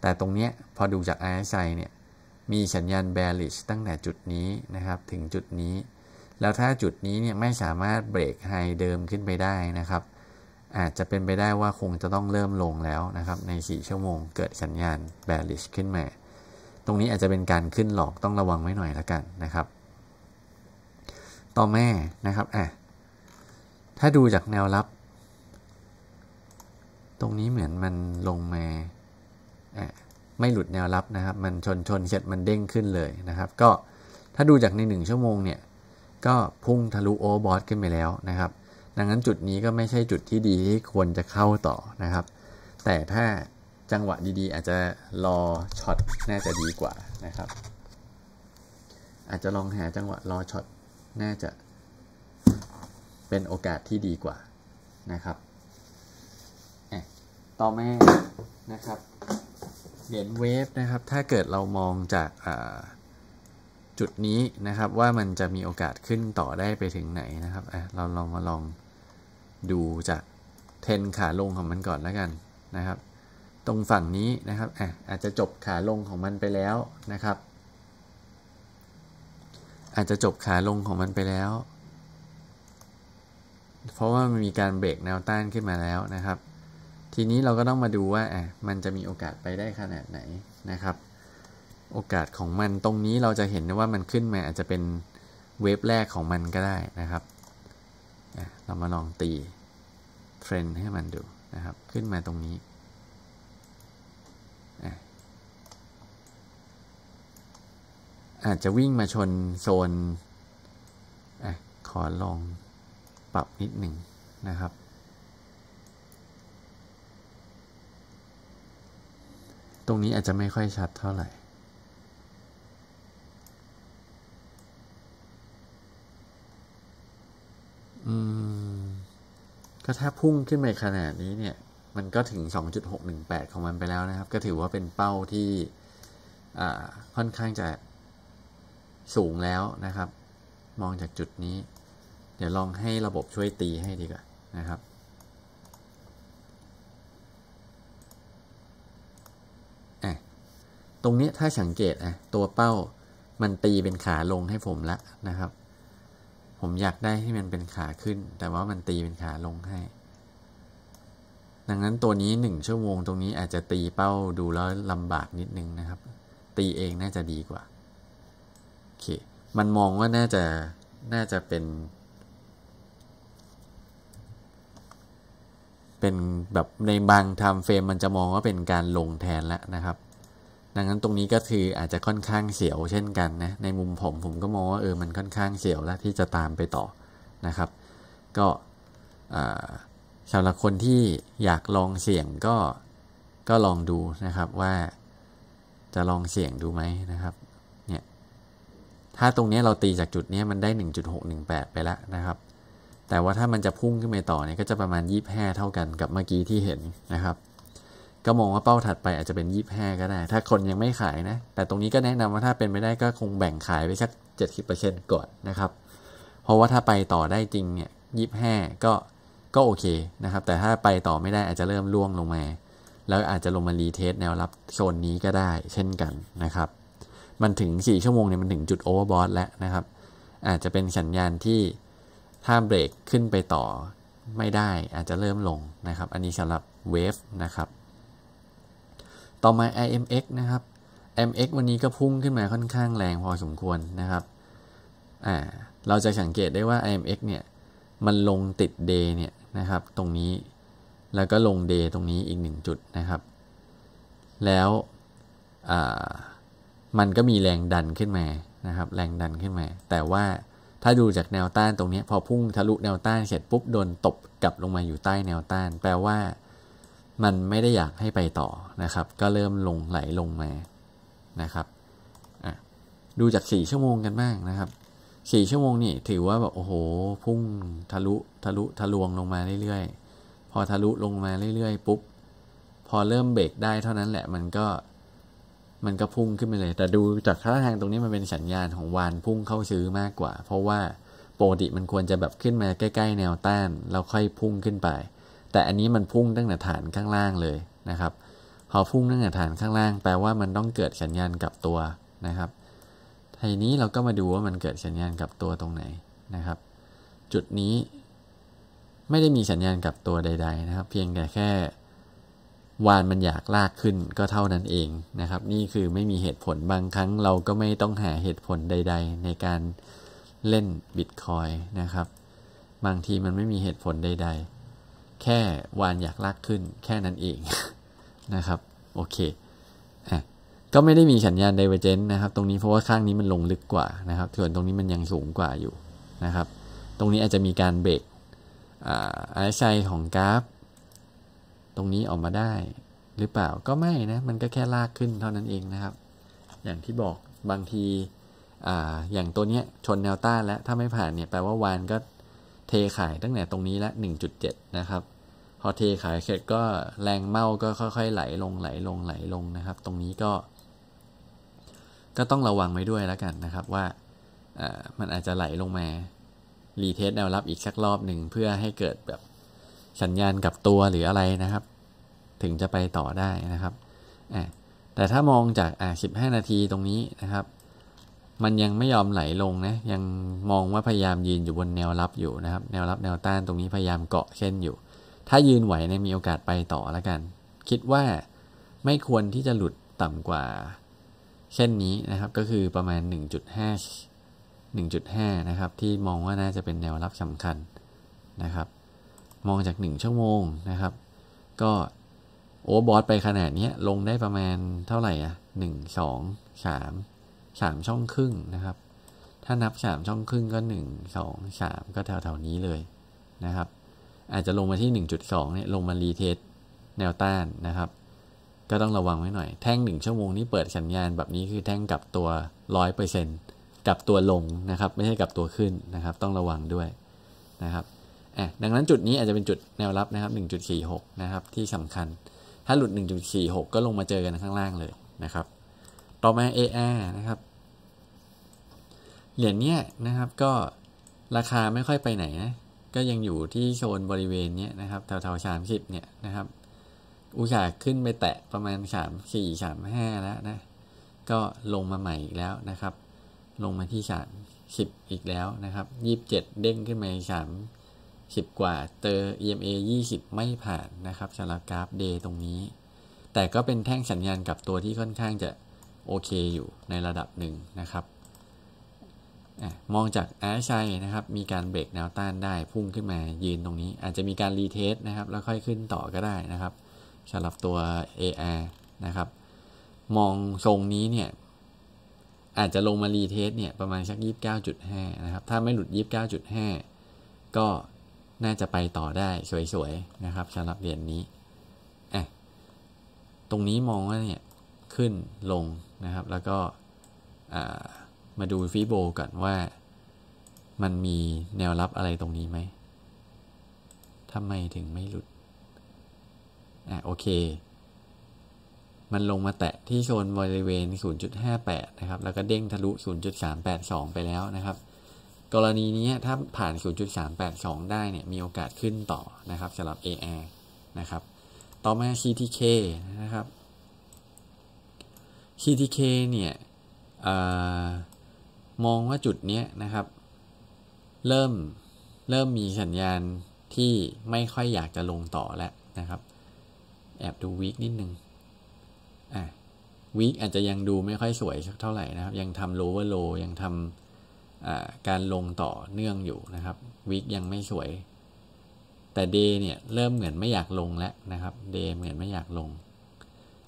แต่ตรงเนี้ยพอดูจาก RSI เนี่ยมีสัญญาณ bearish ตั้งแต่จุดนี้นะครับถึงจุดนี้ แล้วถ้าจุดนี้เนี่ยไม่สามารถเบรกไฮเดิมขึ้นไปได้นะครับ อาจจะเป็นไปได้ว่าคงจะต้องเริ่มลงแล้วนะครับใน 4 ชั่วโมงเกิดสัญญาณ bearish ขึ้นมาตรงนี้อาจจะเป็นการขึ้นหลอกต้องระวังไว้หน่อยละกันนะครับ ต่อแม่นะครับอ่ะถ้าดูจากแนวรับ ตรงนี้เหมือนมันลงมาอ่ะไม่หลุดแนวรับนะครับ มันชนชนเฉียดมันเด้งขึ้นเลยนะครับก็ถ้าดูจากใน1ชั่วโมงเนี่ยก็พุ่งทะลุโอเวอร์บอทขึ้นไปแล้วนะครับ ดังนั้นจุดนี้ก็ไม่ใช่จุดที่ดีที่ควรจะเข้าต่อนะครับ แต่ถ้าจังหวะดีๆอาจจะรอช็อตน่าจะดีกว่านะครับ อาจจะลองหาจังหวะรอช็อตน่าจะเป็นโอกาสที่ดีกว่านะครับต่อมานะครับเหรียญเวฟนะครับ ถ้าเกิดเรามองจากจุดนี้นะครับว่ามันจะมีโอกาสขึ้นต่อได้ไปถึงไหนนะครับเราลองมาลองดูจากเทนขาลงของมันก่อนแล้วกันนะครับตรงฝั่งนี้นะครับอ่ะอาจจะจบขาลงของมันไปแล้วนะครับ อาจจะจบขาลงของมันไปแล้ว เพราะว่ามันมีการเบรกแนวต้านขึ้นมาแล้วนะครับ ทีนี้เราก็ต้องมาดูว่าอ่ะมันจะมีโอกาสไปได้ขนาดไหนนะครับ โอกาสของมันตรงนี้เราจะเห็นว่ามันขึ้นมาอาจจะเป็นเวฟแรกของมันก็ได้นะครับ เรามาลองตีเทรนให้มันดูนะครับ ขึ้นมาตรงนี้อาจจะวิ่งมาชน โซนอขอลองปรับนิดหนึ่งนะครับ ตรงนี้อาจจะไม่ค่อยชัดเท่าไหร่ก็ถ้าพุ่งขึ้นไปขนาด นี้เนี่ย มันก็ถึง 2.618 ของมันไปแล้วนะครับ ก็ถือว่าเป็นเป้าที่ค่อนข้างจะสูงแล้วนะครับ มองจากจุดนี้ เดี๋ยวลองให้ระบบช่วยตีให้ดีกว่านะครับตรงนี้ถ้าสังเกตอ่ะตัวเป้ามันตีเป็นขาลงให้ผมละนะครับ ผมอยากได้ให้มันเป็นขาขึ้น แต่ว่ามันตีเป็นขาลงให้ ดังนั้นตัวนี้หนึ่งชั่วโมงตรงนี้อาจจะตีเป้าดูแล้วลำบากนิดนึงนะครับ ตีเองน่าจะดีกว่าเคมันมองว่าน่าจะน่าจะเป็น เป็นแบบในบางไทม์เฟรมมันจะมองว่าเป็นการลงแทนแล้วนะครับ ดังนั้นตรงนี้ก็คืออาจจะค่อนข้างเสียวเช่นกันนะในมุมผมผมก็มองว่าเออมันค่อนข้างเสียวแล้วที่จะตามไปต่อนะครับ ก็สำหรับคนที่อยากลองเสี่ยงก็ก็ลองดูนะครับว่า จะลองเสี่ยงดูไหมนะครับถ้าตรงนี้เราตีจากจุดนี้มันได้ 1.618 ไปแล้วนะครับ แต่ว่าถ้ามันจะพุ่งขึ้นไปต่อเนี่ยก็จะประมาณ 25 เท่ากันกับเมื่อกี้ที่เห็นนะครับ ก็มองว่าเป้าถัดไปอาจจะเป็น 25 ก็ได้ ถ้าคนยังไม่ขายนะ แต่ตรงนี้ก็แนะนำว่าถ้าเป็นไม่ได้ก็คงแบ่งขายไปสัก70%ก่อนนะครับ เพราะว่าถ้าไปต่อได้จริงเนี่ย 25 ก็ ก็โอเคนะครับ แต่ถ้าไปต่อไม่ได้อาจจะเริ่มล่วงลงมา แล้วอาจจะลงมารีเทสแนวรับโซนนี้ก็ได้เช่นกันนะครับมันถึง 4 ชั่วโมงเนี่ย มันถึงจุดโอเวอร์บอทแล้วนะครับ อาจจะเป็นสัญญาณที่ถ้าเบรกขึ้นไปต่อไม่ได้อาจจะเริ่มลงนะครับ อันนี้สำหรับเวฟนะครับ ต่อมา IMX นะครับ m x วันนี้ก็พุ่งขึ้นมาค่อนข้างแรงพอสมควรนะครับอ่าเราจะสังเกตได้ว่า IMX เนี่ย มันลงติดเดเนี่ยนะครับ ตรงนี้ แล้วก็ลงเดตรงนี้อีกหนึ่งจุดนะครับ แล้วอ่ามันก็มีแรงดันขึ้นมานะครับ แรงดันขึ้นมา แต่ว่าถ้าดูจากแนวต้านตรงนี้ พอพุ่งทะลุแนวต้านเสร็จปุ๊บ โดนตบกลับลงมาอยู่ใต้แนวต้าน แปลว่า มันไม่ได้อยากให้ไปต่อนะครับ ก็เริ่มลงไหลลงมา นะครับ ดูจาก4ชั่วโมงกันบ้างนะครับ4ชั่วโมงนี่ถือว่าแบบโอ้โห พุ่งทะลุทะลุทะลวงลงมาเรื่อยๆ พอทะลุลงมาเรื่อยๆปุ๊บ พอเริ่มเบรกได้เท่านั้นแหละ มันก็มันก็พุ่งขึ้นไปเลย แต่ดูจากท่าทางตรงนี้มันเป็นสัญญาณของวานพุ่งเข้าซื้อมากกว่า เพราะว่าปกติมันควรจะแบบขึ้นมาใกล้ ๆ แนวต้านแล้วค่อยพุ่งขึ้นไป แต่อันนี้มันพุ่งตั้งแต่ฐานข้างล่างเลยนะครับ พอพุ่งตั้งแต่ฐานข้างล่างแปลว่ามันต้องเกิดสัญญาณกลับตัวนะครับทีนี้เราก็มาดูว่ามันเกิดสัญญาณกลับตัวตรงไหนนะครับ จุดนี้ ไม่ได้มีสัญญาณกลับตัวใด ๆนะครับ เพียงแต่แค่วานมันอยากลากขึ้นก็เท่านั้นเองนะครับนี่คือไม่มีเหตุผลบางครั้งเราก็ไม่ต้องหาเหตุผลใด ๆ ในการเล่นบิตคอยนะครับ บางทีมันไม่มีเหตุผลใดๆ แค่วานอยากลากขึ้นแค่นั้นเองนะครับโอเคอ่ะก็ไม่ได้มีสัญญาณเวอร์เจนต์นะครับตรงนี้เพราะว่าข้างนี้มันลงลึกกว่านะครับส่วนตรงนี้มันยังสูงกว่าอยู่นะครับตรงนี้อาจจะมีการเบรกอ่าไซของกราฟตรงนี้ออกมาได้หรือเปล่าก็ไม่นะมันก็แค่ลากขึ้นเท่านั้นเองนะครับ อย่างที่บอกบางทีอ่าอย่างตัวเนี้ยชนแนวต้านแล้วถ้าไม่ผ่านเนี่ยแปลว่าวานก็เทขายตั้งแต่ตรงนี้ละ1.7นะครับ พอเทขายเสร็จก็แรงเมาก็ค่อย ๆ ไหลลงไหลลงไหลลงนะครับ ตรงนี้ก็ ก็ต้องระวังไว้ด้วยแล้วกันนะครับ ว่ามันอาจจะไหลลงมา รีเทสแนวรับอีกสักรอบหนึ่งเพื่อให้เกิดแบบสัญญาณกับตัวหรืออะไรนะครับ ถึงจะไปต่อได้นะครับแต่ถ้ามองจากอ่าสิบห้านาทีตรงนี้นะครับ มันยังไม่ยอมไหลลงนะ ยังมองว่าพยายามยืนอยู่บนแนวรับอยู่นะครับ แนวรับแนวต้านตรงนี้พยายามเกาะเช่นอยู่ ถ้ายืนไหวเนะี่ยมีโอกาสไปต่อแล้วกัน คิดว่าไม่ควรที่จะหลุดต่ำกว่า เช่นนี้นะครับ ก็คือประมาณ 1.5 1.5นะครับ ที่มองว่าน่าจะเป็นแนวรับสำคัญนะครับมองจาก 1ชั่วโมงนะครับ ก็โอเวอร์บอทไปขนาดนี้ลงได้ประมาณเท่าไหร่อ่ะหนึ่งสองสามสามช่องครึ่งนะครับถ้านับสามช่องครึ่งก็หนึ่งสองสามก็แถวๆนี้เลยนะครับอาจจะลงมาที่หนึ่งจุดสองเนี่ยลงมารีเทสแนวต้านนะครับ ก็ต้องระวังไว้หน่อยแท่งหนึ่งชั่วโมงนี้เปิดสัญญาณ แบบนี้คือแท่งกับตัวร้อยเปอร์เซนต์กับตัวลงนะครับ ไม่ใช่กับตัวขึ้นนะครับ ต้องระวังด้วยนะครับดังนั้นจุดนี้อาจจะเป็นจุดแนวรับนะครับ1.46นะครับ ที่สำคัญ ถ้าหลุด 1.46 ก็ลงมาเจอกันข้างล่างเลยนะครับ ต่อมา AR นะครับ เหรียญเนี้ยนะครับก็ราคาไม่ค่อยไปไหนนะ ก็ยังอยู่ที่โซนบริเวณเนี้ยนะครับแถวๆสามสิบเนี่ยนะครับ อุตสาห์ขึ้นไปแตะประมาณสามสี่สามห้าแล้วนะ ก็ลงมาใหม่อีกแล้วนะครับ ลงมาที่สามสิบอีกแล้วนะครับยี่สิบเจ็ดเด้งขึ้นมาสาม10 กว่าเจอ EMA 20 ไม่ผ่านนะครับ สำหรับกราฟ day ตรงนี้ แต่ก็เป็นแท่งสัญญาณกับตัวที่ค่อนข้างจะ โอเคอยู่ในระดับหนึ่งนะครับ มองจากแอชัยนะครับ มีการเบรกแนวต้านได้พุ่งขึ้นมายืนตรงนี้ อาจจะมีการรีเทสนะครับ แล้วค่อยขึ้นต่อก็ได้นะครับ สำหรับตัว AR นะครับ มองทรงนี้เนี่ย อาจจะลงมารีเทสเนี่ยประมาณสัก29.5นะครับ ถ้าไม่หลุด29.5 ก็น่าจะไปต่อได้สวยๆนะครับสำหรับเหรียญนนี้อะตรงนี้มองว่าเนี่ย ขึ้นลงนะครับ แล้วก็มาดูฟีโบก่อนว่า มันมีแนวรับอะไรตรงนี้ไหมทำไมถึงไม่หลุดอ่ะโอเค มันลงมาแตะที่โซนบริเวณ0.58 นะครับ แล้วก็เด้งทะลุ 0.382 ไปแล้วนะครับกรณีนี้ถ้าผ่าน0.382 ได้เนี่ยมีโอกาสขึ้นต่อนะครับสำหรับ AR นะครับ ต่อมา CTK นะครับ CTK เนี่ยมองว่าจุดนี้นะครับ เริ่มเริ่มมีสัญญาณที่ไม่ค่อยอยากจะลงต่อแล้วนะครับ แอบดูวีคนิดนึงอ่ะวีคอาจจะยังดูไม่ค่อยสวยเท่าไหร่นะครับ ยังทำโลว์โลยังทำการลงต่อเนื่องอยู่นะครับวิกยังไม่สวย แต่เดเนี่ยเริ่มเหมือนไม่อยากลงแล้วนะครับเดเหมือนไม่อยากลง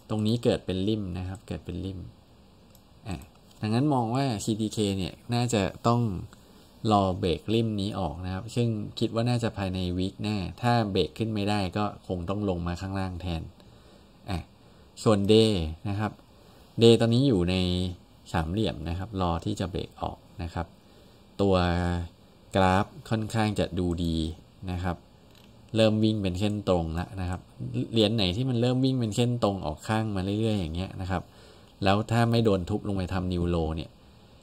ตรงนี้เกิดเป็นริมนะครับ เกิดเป็นริมอดังนั้นมองว่า CDK เนี่ยน่าจะต้อง รอ เบรกริมนี้ออกนะครับ ซึ่งคิดว่าน่าจะภายในวีกแน่ถ้าเบรกขึ้นไม่ได้ก็คงต้องลงมาข้างล่างแทน อ่ะ ส่วนเดนะครับเดตอนนี้อยู่ในสามเหลี่ยมนะครับ รอที่จะเบรกออกนะครับตัวกราฟค่อนข้างจะดูดีนะครับ เริ่มวิ่งเป็นเส้นตรงแล้วนะครับ เหรียญไหนที่มันเริ่มวิ่งเป็นเส้นตรงออกข้างมาเรื่อย ๆ อย่างเงี้ยนะครับ แล้วถ้าไม่โดนทุบลงไปทำนิวโลเนี่ย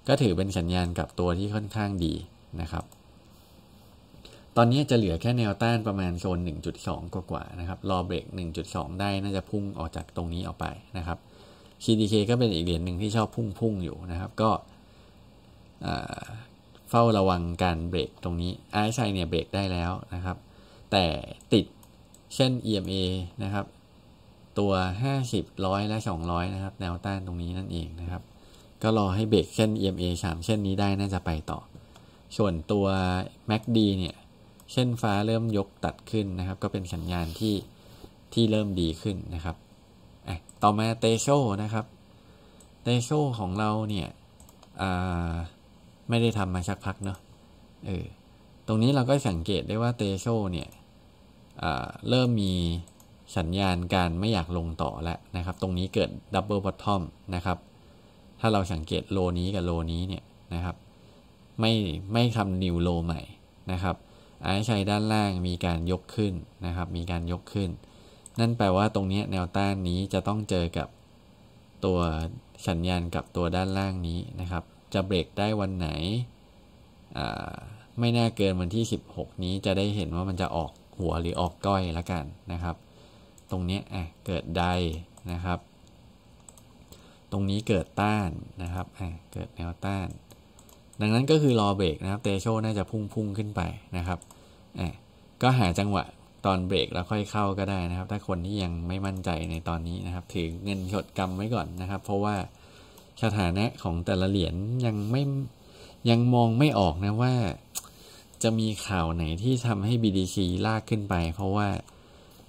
ก็ถือเป็นสัญญาณกับตัวที่ค่อนข้างดีนะครับ ตอนนี้จะเหลือแค่แนวต้านประมาณโซน 1.2 กว่าๆนะครับ รอเบรก1.2 ได้น่าจะพุ่งออกจากตรงนี้ออกไปนะครับ CDK ก็เป็นอีกเหรียญหนึ่งที่ชอบพุ่งๆอยู่นะครับ ก็เฝ้าระวังการเบรกตรงนี้ RSI ชเนี่ย เบรกได้แล้วนะครับ แต่ติด เช่น EMA นะครับ ตัว 50 100และ200นะครับ แนวต้านตรงนี้นั่นเองนะครับ ก็รอให้เบรกเช่น EMA 3เช่นนี้ได้น่าจะไปต่อ ส่วนตัว MACD เนี่ย เช่นฟ้าเริ่มยกตัดขึ้นนะครับ ก็เป็นสัญญาณที่ที่เริ่มดีขึ้นนะครับ ต่อมาเตโชนะครับ เตโชของเราเนี่ย อ่าไม่ได้ทำมาสักพักเนาะ เออ ตรงนี้เราก็สังเกตได้ว่าเตโชเนี่ย เริ่มมีสัญญาณการไม่อยากลงต่อแล้วนะครับ ตรงนี้เกิดดับเบิลบอททอมนะครับ ถ้าเราสังเกตโลนี้กับโล นี้เนี่ยนะครับ ไม่ไม่ทำนิวโลใหม่นะครับไอ้ชัยด้านล่างมีการยกขึ้นนะครับ มีการยกขึ้น นั่นแปลว่าตรงนี้แนวต้านนี้จะต้องเจอกับ ตัวสัญญาณกับตัวด้านล่างนี้นะครับจะเบรกได้วันไหนไม่น่าเกินวันที่16 นี้จะได้เห็นว่ามันจะออกหัวหรือออกก้อยละกันนะครับ ตรงนี้อ่ะเกิดใดนะครับ ตรงนี้เกิดต้านนะครับอ่ะเกิดแนวต้าน ดังนั้นก็คือรอเบรกนะครับเตโชน่าจะพุ่งพุ่งขึ้นไปนะครับอ่ะก็หาจังหวะตอนเบรกแล้วค่อยเข้าก็ได้นะครับ ถ้าคนที่ยังไม่มั่นใจในตอนนี้นะครับ ถือเงินสดกรรมไว้ก่อนนะครับ เพราะว่าสถานะของแต่ละเหรียญยังไม่ยังมองไม่ออกนะว่า จะมีข่าวไหนที่ทำให้ BDC ลากขึ้นไป เพราะว่า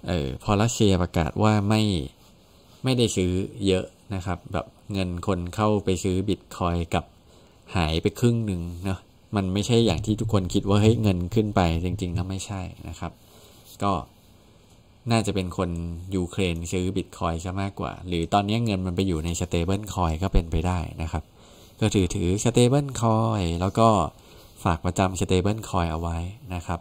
เออพอรัสเซียประกาศว่าไม่ไม่ได้ซื้อเยอะนะครับ แบบเงินคนเข้าไปซื้อบิตคอยกับหายไปครึ่งหนึ่งเนาะมันไม่ใช่อย่างที่ทุกคนคิดว่าเฮ้ยเงินขึ้นไปจริงๆก็ไม่ใช่นะครับ ก็น่าจะเป็นคนยูเครนซื้อบิตคอยซะมากกว่า หรือตอนนี้เงินมันไปอยู่ในสเตเบิลคอยก็เป็นไปได้นะครับ ก็ถือถือสเตเบิลคอยแล้วก็ฝากประจำสเตเบิลคอยเอาไว้นะครับ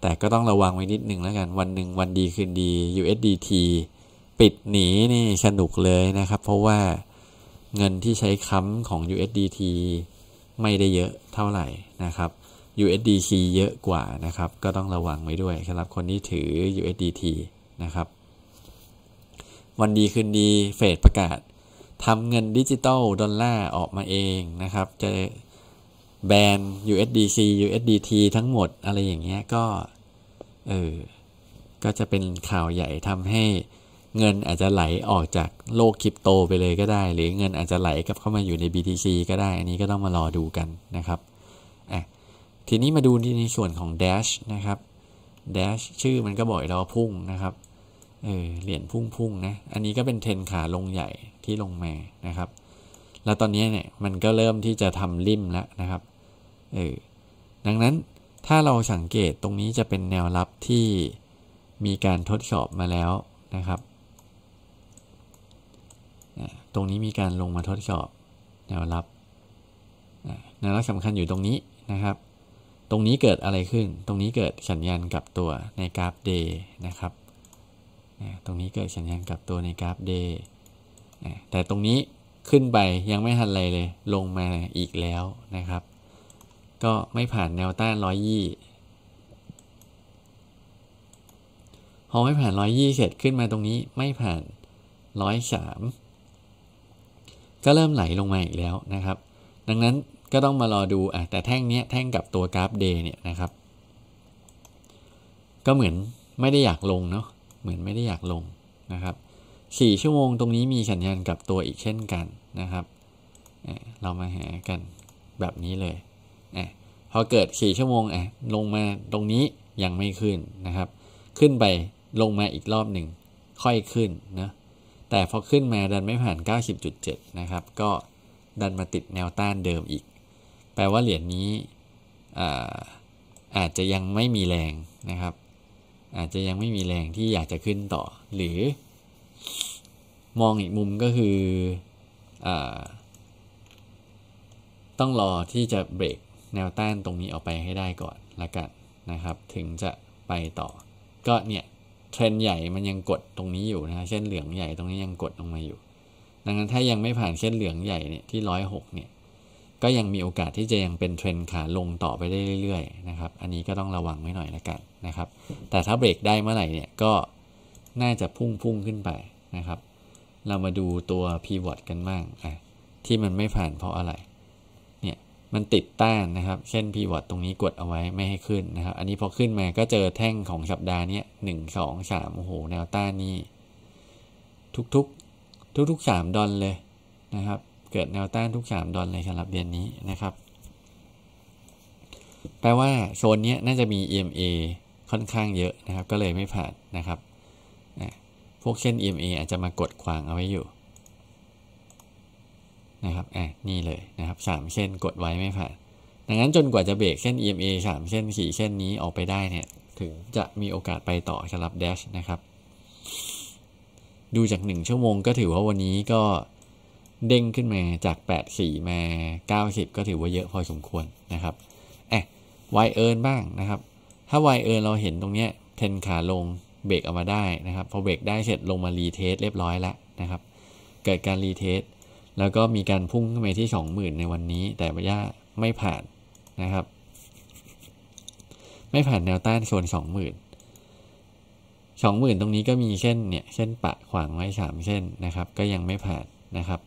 แต่ก็ต้องระวังไว้นิดหนึ่งแล้วกัน วันหนึ่งวันดีคืนดี USDT ปิดหนีนี่สนุกเลยนะครับ เพราะว่าเงินที่ใช้ค้ำของ USDT ไม่ได้เยอะเท่าไหร่นะครับ USDC เยอะกว่านะครับ ก็ต้องระวังไว้ด้วยสำหรับคนที่ถือ USDT นะครับ วันดีคืนดีเฟดประกาศทำเงินดิจิตอลดอลลาร์ออกมาเองนะครับ จะแบน USDC USDT ทั้งหมดอะไรอย่างเงี้ยก็เออก็จะเป็นข่าวใหญ่ทำให้เงินอาจจะไหลออกจากโลกคริปโตไปเลยก็ได้ หรือเงินอาจจะไหลกลับเข้ามาอยู่ใน BTC ก็ได้ อันนี้ก็ต้องมารอดูกันนะครับทีนี้มาดูในส่วนของ dash นะครับ dash ชื่อมันก็บอกแล้วาพุ่งนะครับ เออเหรียญพุ่งพุ่งนะ อันนี้ก็เป็นเทนขาลงใหญ่ที่ลงมานะครับ แล้วตอนนี้เนี่ยมันก็เริ่มที่จะทำริมแล้วนะครับ เออดังนั้นถ้าเราสังเกตตรงนี้จะเป็นแนวรับที่มีการทดสอบมาแล้วนะครับ ตรงนี้มีการลงมาทดสอบ แนวรับ แนวรับสำคัญอยู่ตรงนี้นะครับตรงนี้เกิดอะไรขึ้น ตรงนี้เกิดสัญญาณกับตัวในกราฟ day นะครับตรงนี้เกิดสัญญาณกับตัวในกราฟ day แต่ตรงนี้ขึ้นไปยังไม่ทันไรเลย ลงมาอีกแล้วนะครับ ก็ไม่ผ่านแนวต้านร้อยยี่พอไม่ผ่านร้อยยี่เสร็จขึ้นมาตรงนี้ไม่ผ่านร้อยสามก็เริ่มไหลลงมาอีกแล้วนะครับ ดังนั้นก็ต้องมารอดูอ่ะแต่แท่งเนี้ยแท่งกับตัวกราฟดย์เนี่ยนะครับ ก็เหมือนไม่ได้อยากลงเนาะเหมือนไม่ได้อยากลงนะครับ4ชั่วโมงตรงนี้มีสัญญาณกับตัวอีกเช่นกันนะครับเรามาหากันแบบนี้เลยอพอเกิด 4 ชั่วโมงอ่ะลงมาตรงนี้ ยังไม่ขึ้นนะครับ ขึ้นไปลงมาอีกรอบหนึ่งค่อยขึ้นนะแต่พอขึ้นมาดันไม่ผ่าน 90.7นะครับก็ดันมาติดแนวต้านเดิมอีกแปลว่าเหรียญนนี้อาจจะยังไม่มีแรงนะครับ อาจจะยังไม่มีแรงที่อยากจะขึ้นต่อ หรือ มองอีกมุมก็คืออต้องรอที่จะเบรกแนวต้านตรงนี้ออกไปให้ได้ก่อนละกันนะครับ ถึงจะไปต่อ ก็เนี่ย เทรนใหญ่มันยังกดตรงนี้อยู่นะเส้นเหลืองใหญ่ตรงนี้ยังกดลงมาอยู่ ดังนั้นถ้ายังไม่ผ่านเส้นเหลืองใหญ่เนี่ยที่ร้อยหกเนี่ยก็ยังมีโอกาสที่จะยังเป็นเทรนขาลงต่อไปได้เรื่อยๆ นะครับ อันนี้ก็ต้องระวังไว้หน่อยละกันนะครับ แต่ถ้าเบรกได้เมื่อไหร่เนี่ยก็น่าจะพุ่งพุ่งขึ้นไปนะครับ เรามาดูตัว p ีวอกันบ้างอ่ะที่มันไม่ผ่านเพราะอะไร เนี่ยมันติดต้านนะครับ เช่น p ีวอตรงนี้กดเอาไว้ไม่ให้ขึ้นนะครับ อันนี้พอขึ้นมา ก็เจอแท่งของสัปดาห์นี้หนึ่ง สอง สามโอ้โห แนวต้านนี่ ทุกๆทุกๆสามดอนเลยนะครับเกิดแนวต้านทุก3ดอลเลยสำหรับเดือนนี้นะครับ แปลว่าโซนนี้น่าจะมี EMA ค่อนข้างเยอะนะครับ ก็เลยไม่ผ่านนะครับนะพวกเช่น EMA อาจจะมากดขวางเอาไว้อยู่ นะครับอ่ะนี่เลยนะครับ3เส้นกดไว้ไม่ผ่าน ดังนั้นจนกว่าจะเบรกเส้น EMA 3เส้น4เส้นนี้ออกไปได้เนี่ย ถึงจะมีโอกาสไปต่อสำหรับ dash นะครับ ดูจาก1ชั่วโมงก็ถือว่าวันนี้ก็เด้งขึ้นมาจาก84มา90 ก็ถือว่าเยอะพอสมควรนะครับแอะวายเอิร์บ้างนะครับ ถ้าวายเอิร์เราเห็นตรงเนี้ย เทนขาลงเบรกออกมาได้นะครับพอเบรกได้เสร็จลงมารีเทสเรียบร้อยแล้วนะครับ เกิดการรีเทสแล้วก็มีการพุ่งขึ้นไปที่ 20,000ในวันนี้ แต่ย่าไม่ผ่านนะครับ ไม่ผ่านแนวต้านโซน20,000 20,000ตรงนี้ก็มีเส้นเนี่ยเส้นปะขวางไว้3เส้นนะครับ ก็ยังไม่ผ่านนะครับ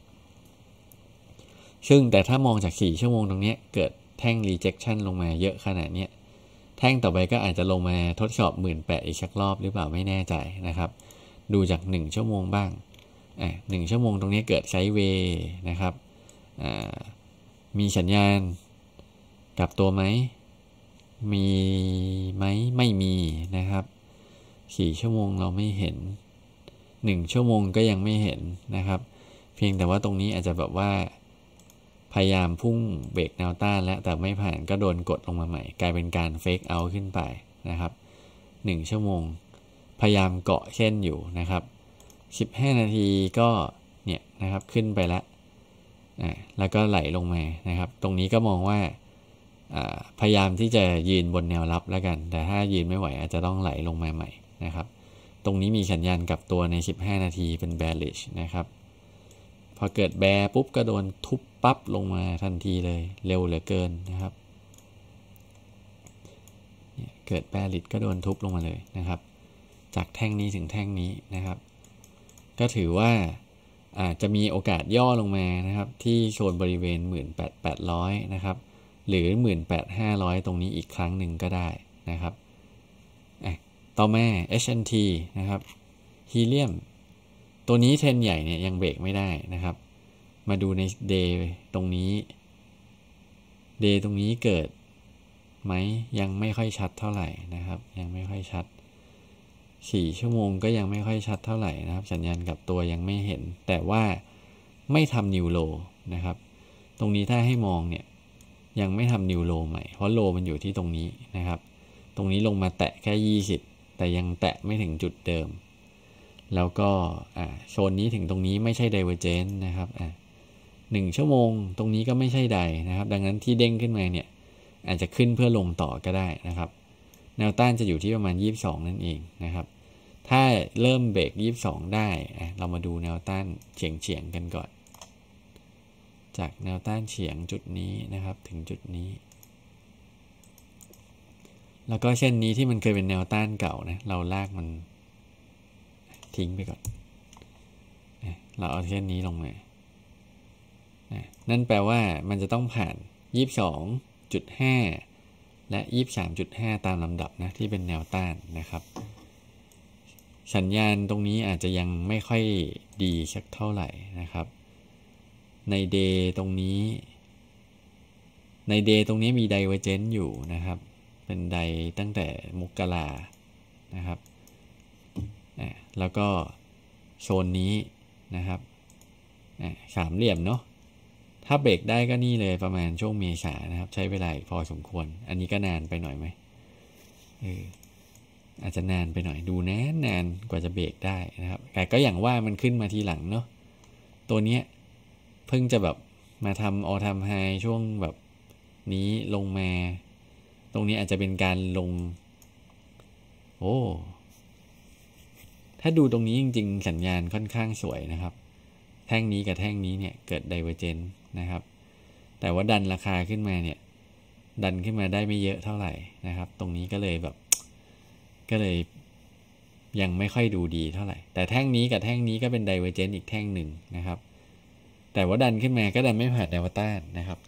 ซึ่งแต่ถ้ามองจาก 4 ชั่วโมงตรงนี้เกิดแท่ง rejection ลงมาเยอะขนาดนี้แท่งต่อไปก็อาจจะลงมาทดสอบหมื่นแปดอีกชักรอบหรือเปล่าไม่แน่ใจนะครับ ดูจาก 1 ชั่วโมงบ้างอ่งชั่วโมงตรงนี้เกิดไซเวย์นะครับมีสัญญาณกลับตัวไหม มีไหมไม่มีนะครับสี่ชั่วโมงเราไม่เห็นหนึ่งชั่วโมงก็ยังไม่เห็นนะครับ เพียงแต่ว่าตรงนี้อาจจะแบบว่าพยายามพุ่งเบรกแนวต้านและแต่ไม่ผ่านก็โดนกดลงมาใหม่ กลายเป็นการเฟกเอาขึ้นไปนะครับ1ชั่วโมง พยายามเกาะเช่นอยู่นะครับ15นาทีก็เนี่ยนะครับขึ้นไปแล้วอ่าแล้วก็ไหลลงมานะครับ ตรงนี้ก็มองว่า พยายามที่จะยืนบนแนวรับแล้วกัน แต่ถ้ายืนไม่ไหว อาจจะต้องไหลลงมาใหม่นะครับ ตรงนี้มีสัญญาณกับตัวใน15นาทีเป็น bearish นะครับพอเกิดแบปุ๊บก็โดน ทุบปั๊บลงมาทันทีเลยเร็วเหลือเกินนะครับ เกิดแบริดก็โดนทุบลงมาเลยนะครับ จากแท่งนี้ถึงแท่งนี้นะครับ ก็ถือว่าอาจจะมีโอกาสย่อลงมานะครับ ที่โซนบริเวณ 18,800นะครับหรือ 18,500 ตรงนี้อีกครั้งหนึ่งก็ได้นะครับต่อมา HNT นะครับฮีเลียมตัวนี้เทรนใหญ่เนี่ยยังเบรกไม่ได้นะครับ มาดูในเดย์ตรงนี้เดย์ตรงนี้เกิดไหมยังไม่ค่อยชัดเท่าไหร่นะครับ ยังไม่ค่อยชัดสี่ชั่วโมงก็ยังไม่ค่อยชัดเท่าไหร่นะครับ สัญญาณกับตัวยังไม่เห็น แต่ว่าไม่ทำนิวโลนะครับ ตรงนี้ถ้าให้มองเนี่ยยังไม่ทำนิวโลใหม่ เพราะโล มันอยู่ที่ตรงนี้นะครับ ตรงนี้ลงมาแตะแค่ 20 แต่ยังแตะไม่ถึงจุดเดิมแล้วก็โซนนี้ถึงตรงนี้ไม่ใช่ divergent นะครับหนึ่งชั่วโมง ตรงนี้ก็ไม่ใช่ใดนะครับ ดังนั้นที่เด้งขึ้นมาเนี่ย อาจจะขึ้นเพื่อลงต่อก็ได้นะครับ แนวต้านจะอยู่ที่ประมาณ22นั่นเองนะครับ ถ้าเริ่มเบรก22ได้ เรามาดูแนวต้านเฉียงเฉียงกันก่อน จากแนวต้านเฉียงจุดนี้นะครับ ถึงจุดนี้ แล้วก็เช่นนี้ที่มันเคยเป็นแนวต้านเก่านะเราลากมันทิ้งไปก่อน เราเอาเส้นนี้ลงมา นั่นแปลว่ามันจะต้องผ่าน 22.5 และ 23.5 ตามลำดับนะที่เป็นแนวต้านนะครับ สัญญาณตรงนี้อาจจะยังไม่ค่อยดีสักเท่าไหร่นะครับ ในเดย์ตรงนี้ ในเดย์ตรงนี้มีไดเวอร์เจนต์อยู่นะครับ เป็นไดตั้งแต่มกรานะครับแล้วก็โซนนี้นะครับ สามเหลี่ยมเนาะถ้าเบรกได้ก็นี่เลยประมาณช่วงเมษานะครับ ใช้เวลาพอสมควร อันนี้ก็นานไปหน่อยไหมเอออาจจะนานไปหน่อยดูนานนานกว่าจะเบรกได้นะครับ แต่ก็อย่างว่ามันขึ้นมาทีหลังเนาะตัวเนี้ยเพิ่งจะแบบมาทำออทำไฮช่วงแบบนี้ลงมา ตรงนี้อาจจะเป็นการลง โอ้ถ้าดูตรงนี้จริงๆสัญญาณค่อนข้างสวยนะครับ แท่งนี้กับแท่งนี้เนี่ยเกิดไดเวอร์เจนนะครับแต่ว่าดันราคาขึ้นมาเนี่ย ดันขึ้นมาได้ไม่เยอะเท่าไหร่นะครับ ตรงนี้ก็เลยแบบ ก็เลย ยังไม่ค่อยดูดีเท่าไหร่แต่แท่งนี้กับแท่งนี้ก็เป็นไดเวอร์เจนอีกแท่งหนึ่งนะครับแต่ว่าดันขึ้นมาก็ดันไม่ผ่านแนวต้านนะครับ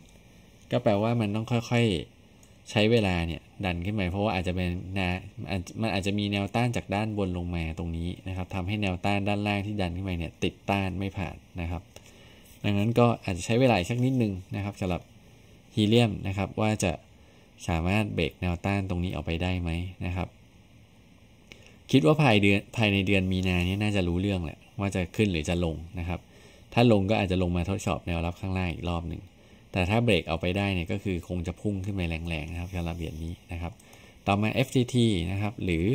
ก็แปลว่ามันต้องค่อยๆใช้เวลาเนี่ย ดันขึ้นไปเพราะว่าอาจจะเป็นนะมันอาจจะมีแนวต้านจากด้านบนลงมาตรงนี้นะครับทำให้แนวต้านด้านล่างที่ดันขึ้นไปเนี่ยติดต้านไม่ผ่านนะครับ ดังนั้นก็อาจจะใช้เวลาสักนิดนึงนะครับสำหรับฮีเลียมนะครับ ว่าจะสามารถเบรกแนวต้านตรงนี้ออกไปได้ไหมนะครับ คิดว่าภายเดือนภายในเดือนมีนาเนี่ยน่าจะรู้เรื่องแหละ ว่าจะขึ้นหรือจะลงนะครับ ถ้าลงก็อาจจะลงมาทดสอบแนวรับข้างล่างอีกรอบหนึ่งแต่ถ้าเบรกเอาไปได้เนี่ยก็คือคงจะพุ่งขึ้นไปแรงๆนะครับสำหรับเหรียญนี้นะครับ ต่อมา FTT นะครับหรือ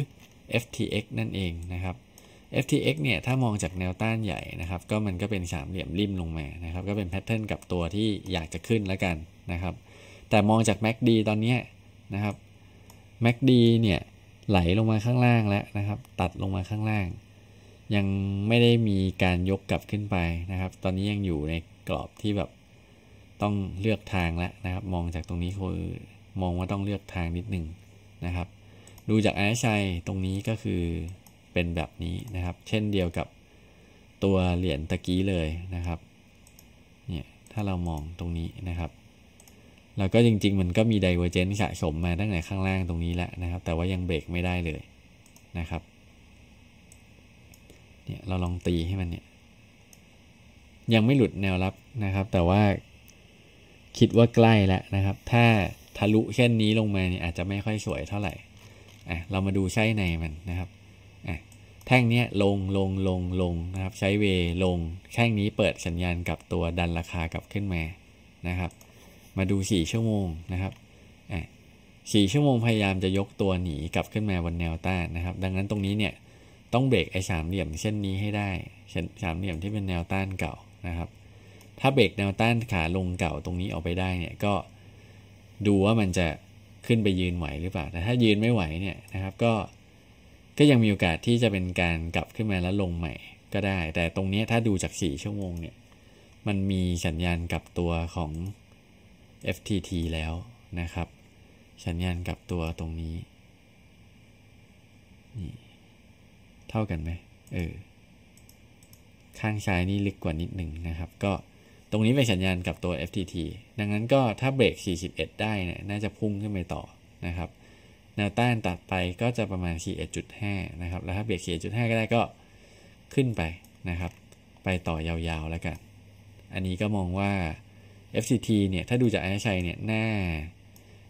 FTX นั่นเองนะครับ FTX เนี่ยถ้ามองจากแนวต้านใหญ่นะครับก็มันก็เป็นสามเหลี่ยมริมลงมานะครับก็เป็นแพทเทิร์นกับตัวที่อยากจะขึ้นแล้วกันนะครับ แต่มองจาก MACD ตอนนี้นะครับ MACD เนี่ยไหลลงมาข้างล่างแล้วนะครับตัดลงมาข้างล่าง ยังไม่ได้มีการยกกลับขึ้นไปนะครับ ตอนนี้ยังอยู่ในกรอบที่แบบต้องเลือกทางแล้วนะครับ มองจากตรงนี้คือมองว่าต้องเลือกทางนิดหนึ่งนะครับดูจากไอชัยตรงนี้ก็คือเป็นแบบนี้นะครับเช่นเดียวกับตัวเหรียญตะกี้เลยนะครับเนี่ยถ้าเรามองตรงนี้นะครับแล้วก็จริงๆ มันก็มีไดเวอร์เจนสะสมมาตั้งแต่ข้างล่างตรงนี้แล้วนะครับ แต่ว่ายังเบรกไม่ได้เลยนะครับเนี่ยเราลองตีให้มันเนี่ยยังไม่หลุดแนวรับนะครับ แต่ว่าคิดว่าใกล้แล้วนะครับ ถ้าทะลุเช่นนี้ลงมาเนี่ยอาจจะไม่ค่อยสวยเท่าไหร่อ่ะเรามาดูไส้ในมันนะครับอ่ะแท่งนี้ลงลงลงลงนะครับใช้เวลงแท่งนี้เปิดสัญญาณกับตัวดันราคากลับขึ้นมานะครับ มาดู4ชั่วโมงนะครับอ่ะสี่ชั่วโมงพยายามจะยกตัวหนีกลับขึ้นมาบนแนวต้านนะครับ ดังนั้นตรงนี้เนี่ยต้องเบรกไอ้สามเหลี่ยม เช่นนี้ให้ได้สามเหลี่ยมที่เป็นแนวต้านเก่านะครับถ้าเบรกแนวต้านขาลงเก่าตรงนี้ออกไปได้เนี่ยก็ดูว่ามันจะขึ้นไปยืนไหวหรือเปล่าแต่ถ้ายืนไม่ไหวเนี่ยนะครับก็ก็ยังมีโอกาสที่จะเป็นการกลับขึ้นมาแล้วลงใหม่ก็ได้ แต่ตรงนี้ถ้าดูจาก4ชั่วโมงเนี่ย มันมีสัญญาณกลับตัวของ FTT แล้วนะครับ สัญญาณกลับตัวตรงนี้ นี่เท่ากันไหมเออข้างซ้ายนี่ลึกกว่านิดหนึ่งนะครับก็ตรงนี้เป็นสัญญาณกับตัว FTT ดังนั้นก็ถ้าเบรก 41 ได้เนี่ย น่าจะพุ่งขึ้นไปต่อนะครับแนวต้านตัดไปก็จะประมาณ 41.5 นะครับ แล้วถ้าเบรก41.5 ก็ได้ก็ขึ้นไปนะครับ ไปต่อยาวๆ แล้วกัน อันนี้ก็มองว่า f t t เนี่ย ถ้าดูจากไอ้ชัยเนี่ยหน้า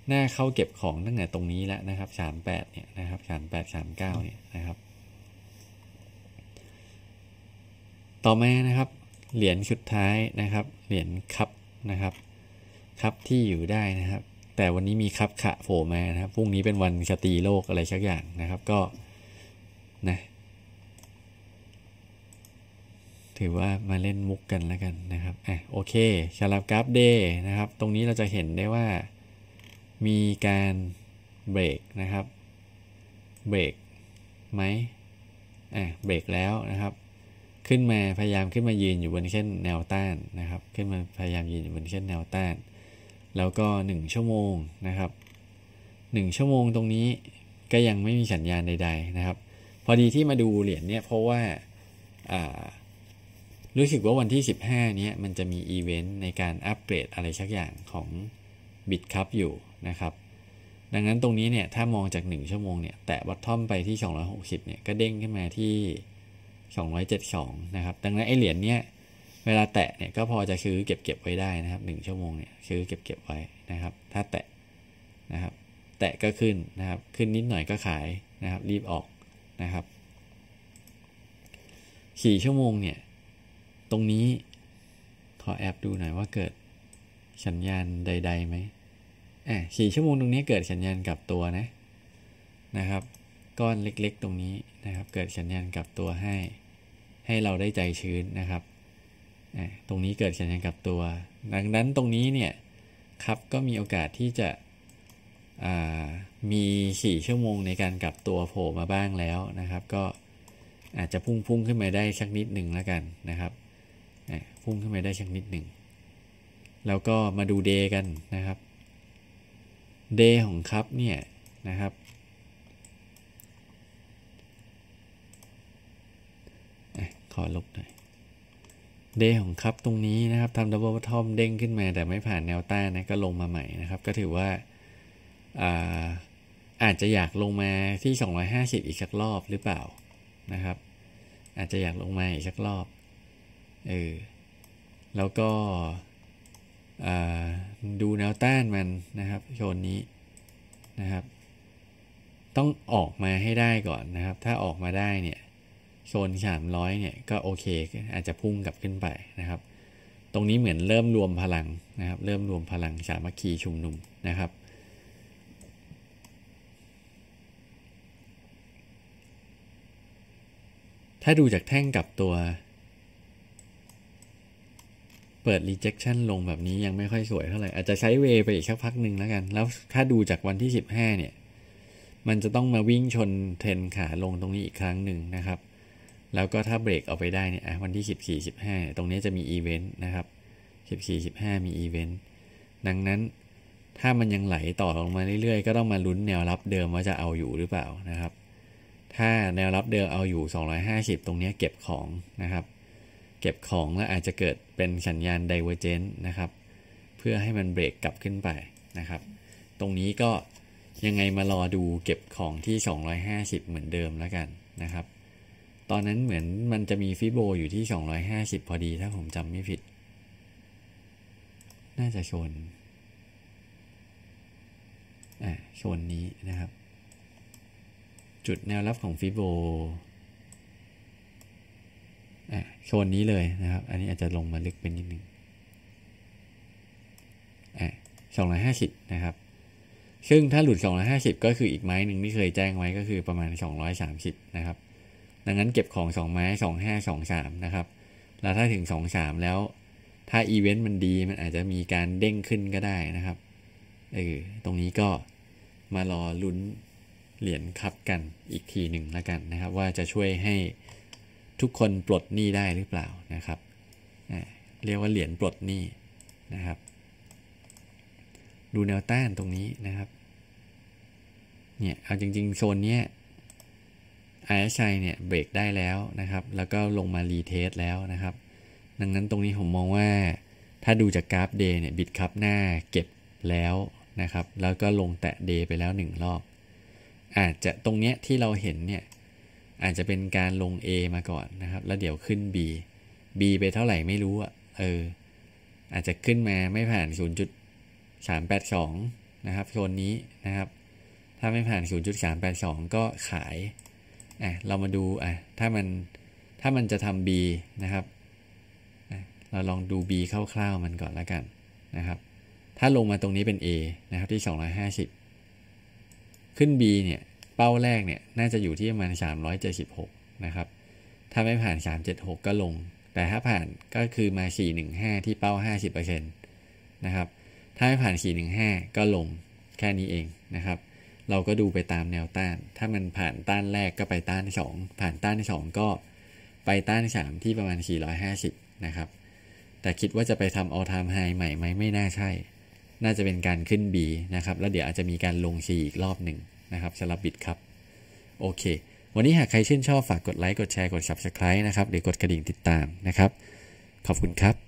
หน้าเข้าเก็บของตั้งแต่ตรงนี้แล้วนะครับ 38เนี่ยนะครับ 38 39เนี่ยนะครับ ต่อมานะครับเหรียญสุดท้ายนะครับ เหรียญคับนะครับ คับที่อยู่ได้นะครับ แต่วันนี้มีคับขะโผล่มานะครับ พรุ่งนี้เป็นวันสตรีโลกอะไรสักอย่างนะครับ ก็นะถือว่ามาเล่นมุกกันแล้วกันนะครับ อ่ะโอเคสำหรับกราฟเดย์นะครับ ตรงนี้เราจะเห็นได้ว่า มีการเบรกนะครับ เบรกไหมอ่ะเบรกแล้วนะครับขึ้นมา พยายามขึ้นมายืนอยู่บนเส้นแนวต้านนะครับขึ้นมาพยายามยืนอยู่บนเส้นแนวต้าน แล้วก็ 1 ชั่วโมงนะครับ 1 ชั่วโมงตรงนี้ก็ยังไม่มีสัญญาณใด ๆนะครับ พอดีที่มาดูเหรียญเนี่ยเพราะว่ารู้สึกว่าวันที่ 15เนี้ยมันจะมีอีเวนต์ในการอัปเกรดอะไรชักอย่างของบิตคัพอยู่นะครับ ดังนั้นตรงนี้เนี่ย ถ้ามองจาก 1 ชั่วโมงเนี่ยแตะวัตทอมไปที่ 260เนี่ยก็เด้งขึ้นมาที่272 นะครับ ดังนั้นไอเหรียญเนี้ยเวลาแตะเนี่ยก็พอจะซื้อเก็บเก็บไว้ได้นะครับ 1 ชั่วโมงเนี่ยซื้อเก็บเก็บไว้นะครับ ถ้าแตะนะครับ แตะก็ขึ้นนะครับ ขึ้นนิดหน่อยก็ขายนะครับ รีบออกนะครับ4ชั่วโมงเนี่ยตรงนี้ขอแอปดูหน่อยว่าเกิดสัญญาณใดๆไหมอ่ะสี่ชั่วโมงตรงนี้เกิดสัญญาณกลับตัวนะนะครับก้อนเล็กๆ ตรงนี้นะครับ เกิดสัญญาณกลับตัวให้ ให้เราได้ใจชื้นนะครับตรงนี้เกิดสัญญาณกลับตัว ดังนั้นตรงนี้เนี่ยครับก็มีโอกาสที่จะมีสี่ชั่วโมงในการกลับตัวโผล่มาบ้างแล้วนะครับ ก็อาจจะพุ่งพุ่งขึ้นมาได้สักนิดหนึ่งแล้วกันนะครับพุ่งขึ้นมาได้สักนิดหนึ่งแล้วก็มาดูเดกันนะครับเดของครับเนี่ยนะครับอลบหน่อยเดของครับตรงนี้นะครับทำดับเบิลบอทอมเด้งขึ้นมา แต่ไม่ผ่านแนวต้านนะก็ลงมาใหม่นะครับ ก็ถือว่าอาอาจจะอยากลงมาที่ 250 อีกสักรอบหรือเปล่านะครับ อาจจะอยากลงมาอีกสักรอบเออแล้วก็ดูแนวต้านมันนะครับโซนนี้นะครับ ต้องออกมาให้ได้ก่อนนะครับ ถ้าออกมาได้เนี่ยโซนสามร้อยเนี่ยก็โอเค อาจจะพุ่งกลับขึ้นไปนะครับ ตรงนี้เหมือนเริ่มรวมพลังนะครับ เริ่มรวมพลัง สามัคคีชุมนุมนะครับ ถ้าดูจากแท่งกับตัวเปิด rejection ลงแบบนี้ ยังไม่ค่อยสวยเท่าไหร่ อาจจะใช้เวไปอีกสักพักหนึ่งแล้วกัน แล้วถ้าดูจากวันที่ 15 เนี่ย มันจะต้องมาวิ่งชนเทรนขาลงตรงนี้อีกครั้งหนึ่งนะครับแล้วก็ถ้าเบรกเอาไปได้เนี่ยวันที่สสสิิบี่บห้าตรงนี้จะมีอีเวนต์นะครับสสสิิบี่บห้ามีอีเวนต์ดังนั้นถ้ามันยังไหลต่อลงมาเรื่อยๆ ก็ต้องมาลุ้นแนวรับเดิมว่าจะเอาอยู่หรือเปล่านะครับ ถ้าแนวรับเดิมเอาอยู่ 250 ตรงนี้เก็บของนะครับเก็บของแล้วอาจจะเกิดเป็นสัญญาณไดเวอร์เจนต์นะครับ เพื่อให้มันเบรกกลับขึ้นไปนะครับ ตรงนี้ก็ยังไงมารอดูเก็บของที่ 250 เหมือนเดิมแล้วกันนะครับตอนนั้นเหมือนมันจะมีฟิโบอยู่ที่ 250 พอดีถ้าผมจำไม่ผิด น่าจะชนอ่ะชนนี้นะครับ จุดแนวรับของฟิโบอ่ะชนนี้เลยนะครับ อันนี้อาจจะลงมาลึกเป็นนิดนึงอ่ะ250 นะครับ ซึ่งถ้าหลุด 250 ก็คืออีกไม้หนึ่งที่เคยแจ้งไว้ก็คือประมาณ 230 นะครับดังนั้นเก็บของ2ไม้2 5 2 3นะครับแล้วถ้าถึง2 3แล้วถ้าอีเวนต์มันดีมันอาจจะมีการเด้งขึ้นก็ได้นะครับเออตรงนี้ก็มารอลุ้นเหรียญคับกันอีกทีหนึ่งแล้วกันนะครับ ว่าจะช่วยให้ทุกคนปลดหนี้ได้หรือเปล่านะครับเรียกว่าเหรียญปลดหนี้นะครับ ดูแนวต้านตรงนี้นะครับเนี่ยเอาจริงๆโซนเนี้ย RSI เนี่ยเบรกได้แล้วนะครับ แล้วก็ลงมารีเทสแล้วนะครับ ดังนั้นตรงนี้ผมมองว่าถ้าดูจากกราฟเดย์เนี่ยบิดคับหน้าเก็บแล้วนะครับ แล้วก็ลงแตะเดย์ไปแล้ว 1 รอบ อาจจะตรงเนี้ยที่เราเห็นเนี่ย อาจจะเป็นการลง A มาก่อนนะครับ แล้วเดี๋ยวขึ้น B B ไปเท่าไหร่ไม่รู้อะเอออาจจะขึ้นมาไม่ผ่าน 0.382 นะครับโซนนี้นะครับ ถ้าไม่ผ่าน0.382ก็ขายอ่ะเรามาดูอ่ะถ้ามันถ้ามันจะทำ B นะครับเราลองดู B คร่าวๆมันก่อนแล้วกันนะครับ ถ้าลงมาตรงนี้เป็น A นะครับที่ 250 ขึ้น B เนี่ย เป้าแรกเนี่ยน่าจะอยู่ที่ประมาณ 376 นะครับ ถ้าไม่ผ่าน 376 ก็ลง แต่ถ้าผ่านก็คือมา 415 ที่เป้า 50%นะครับถ้าไม่ผ่าน 415 ก็ลงแค่นี้เองนะครับเราก็ดูไปตามแนวต้าน ถ้ามันผ่านต้านแรกก็ไปต้านที่งผ่านต้านที่งก็ไปต้านที่มที่ประมาณ 450 นะครับ แต่คิดว่าจะไปทำ all time high ใหม่ไหมไม่น่าใช่ น่าจะเป็นการขึ้น B นะครับ แล้วเดี๋ยวอาจจะมีการลงชีอีกรอบหนึ่งนะครับสำหรับบิดครับ โอเค วันนี้หากใครชื่นชอบฝากกดไลค์กดแชร์กด subscribe นะครับหรือกดกระดิ่งติดตามนะครับ ขอบคุณครับ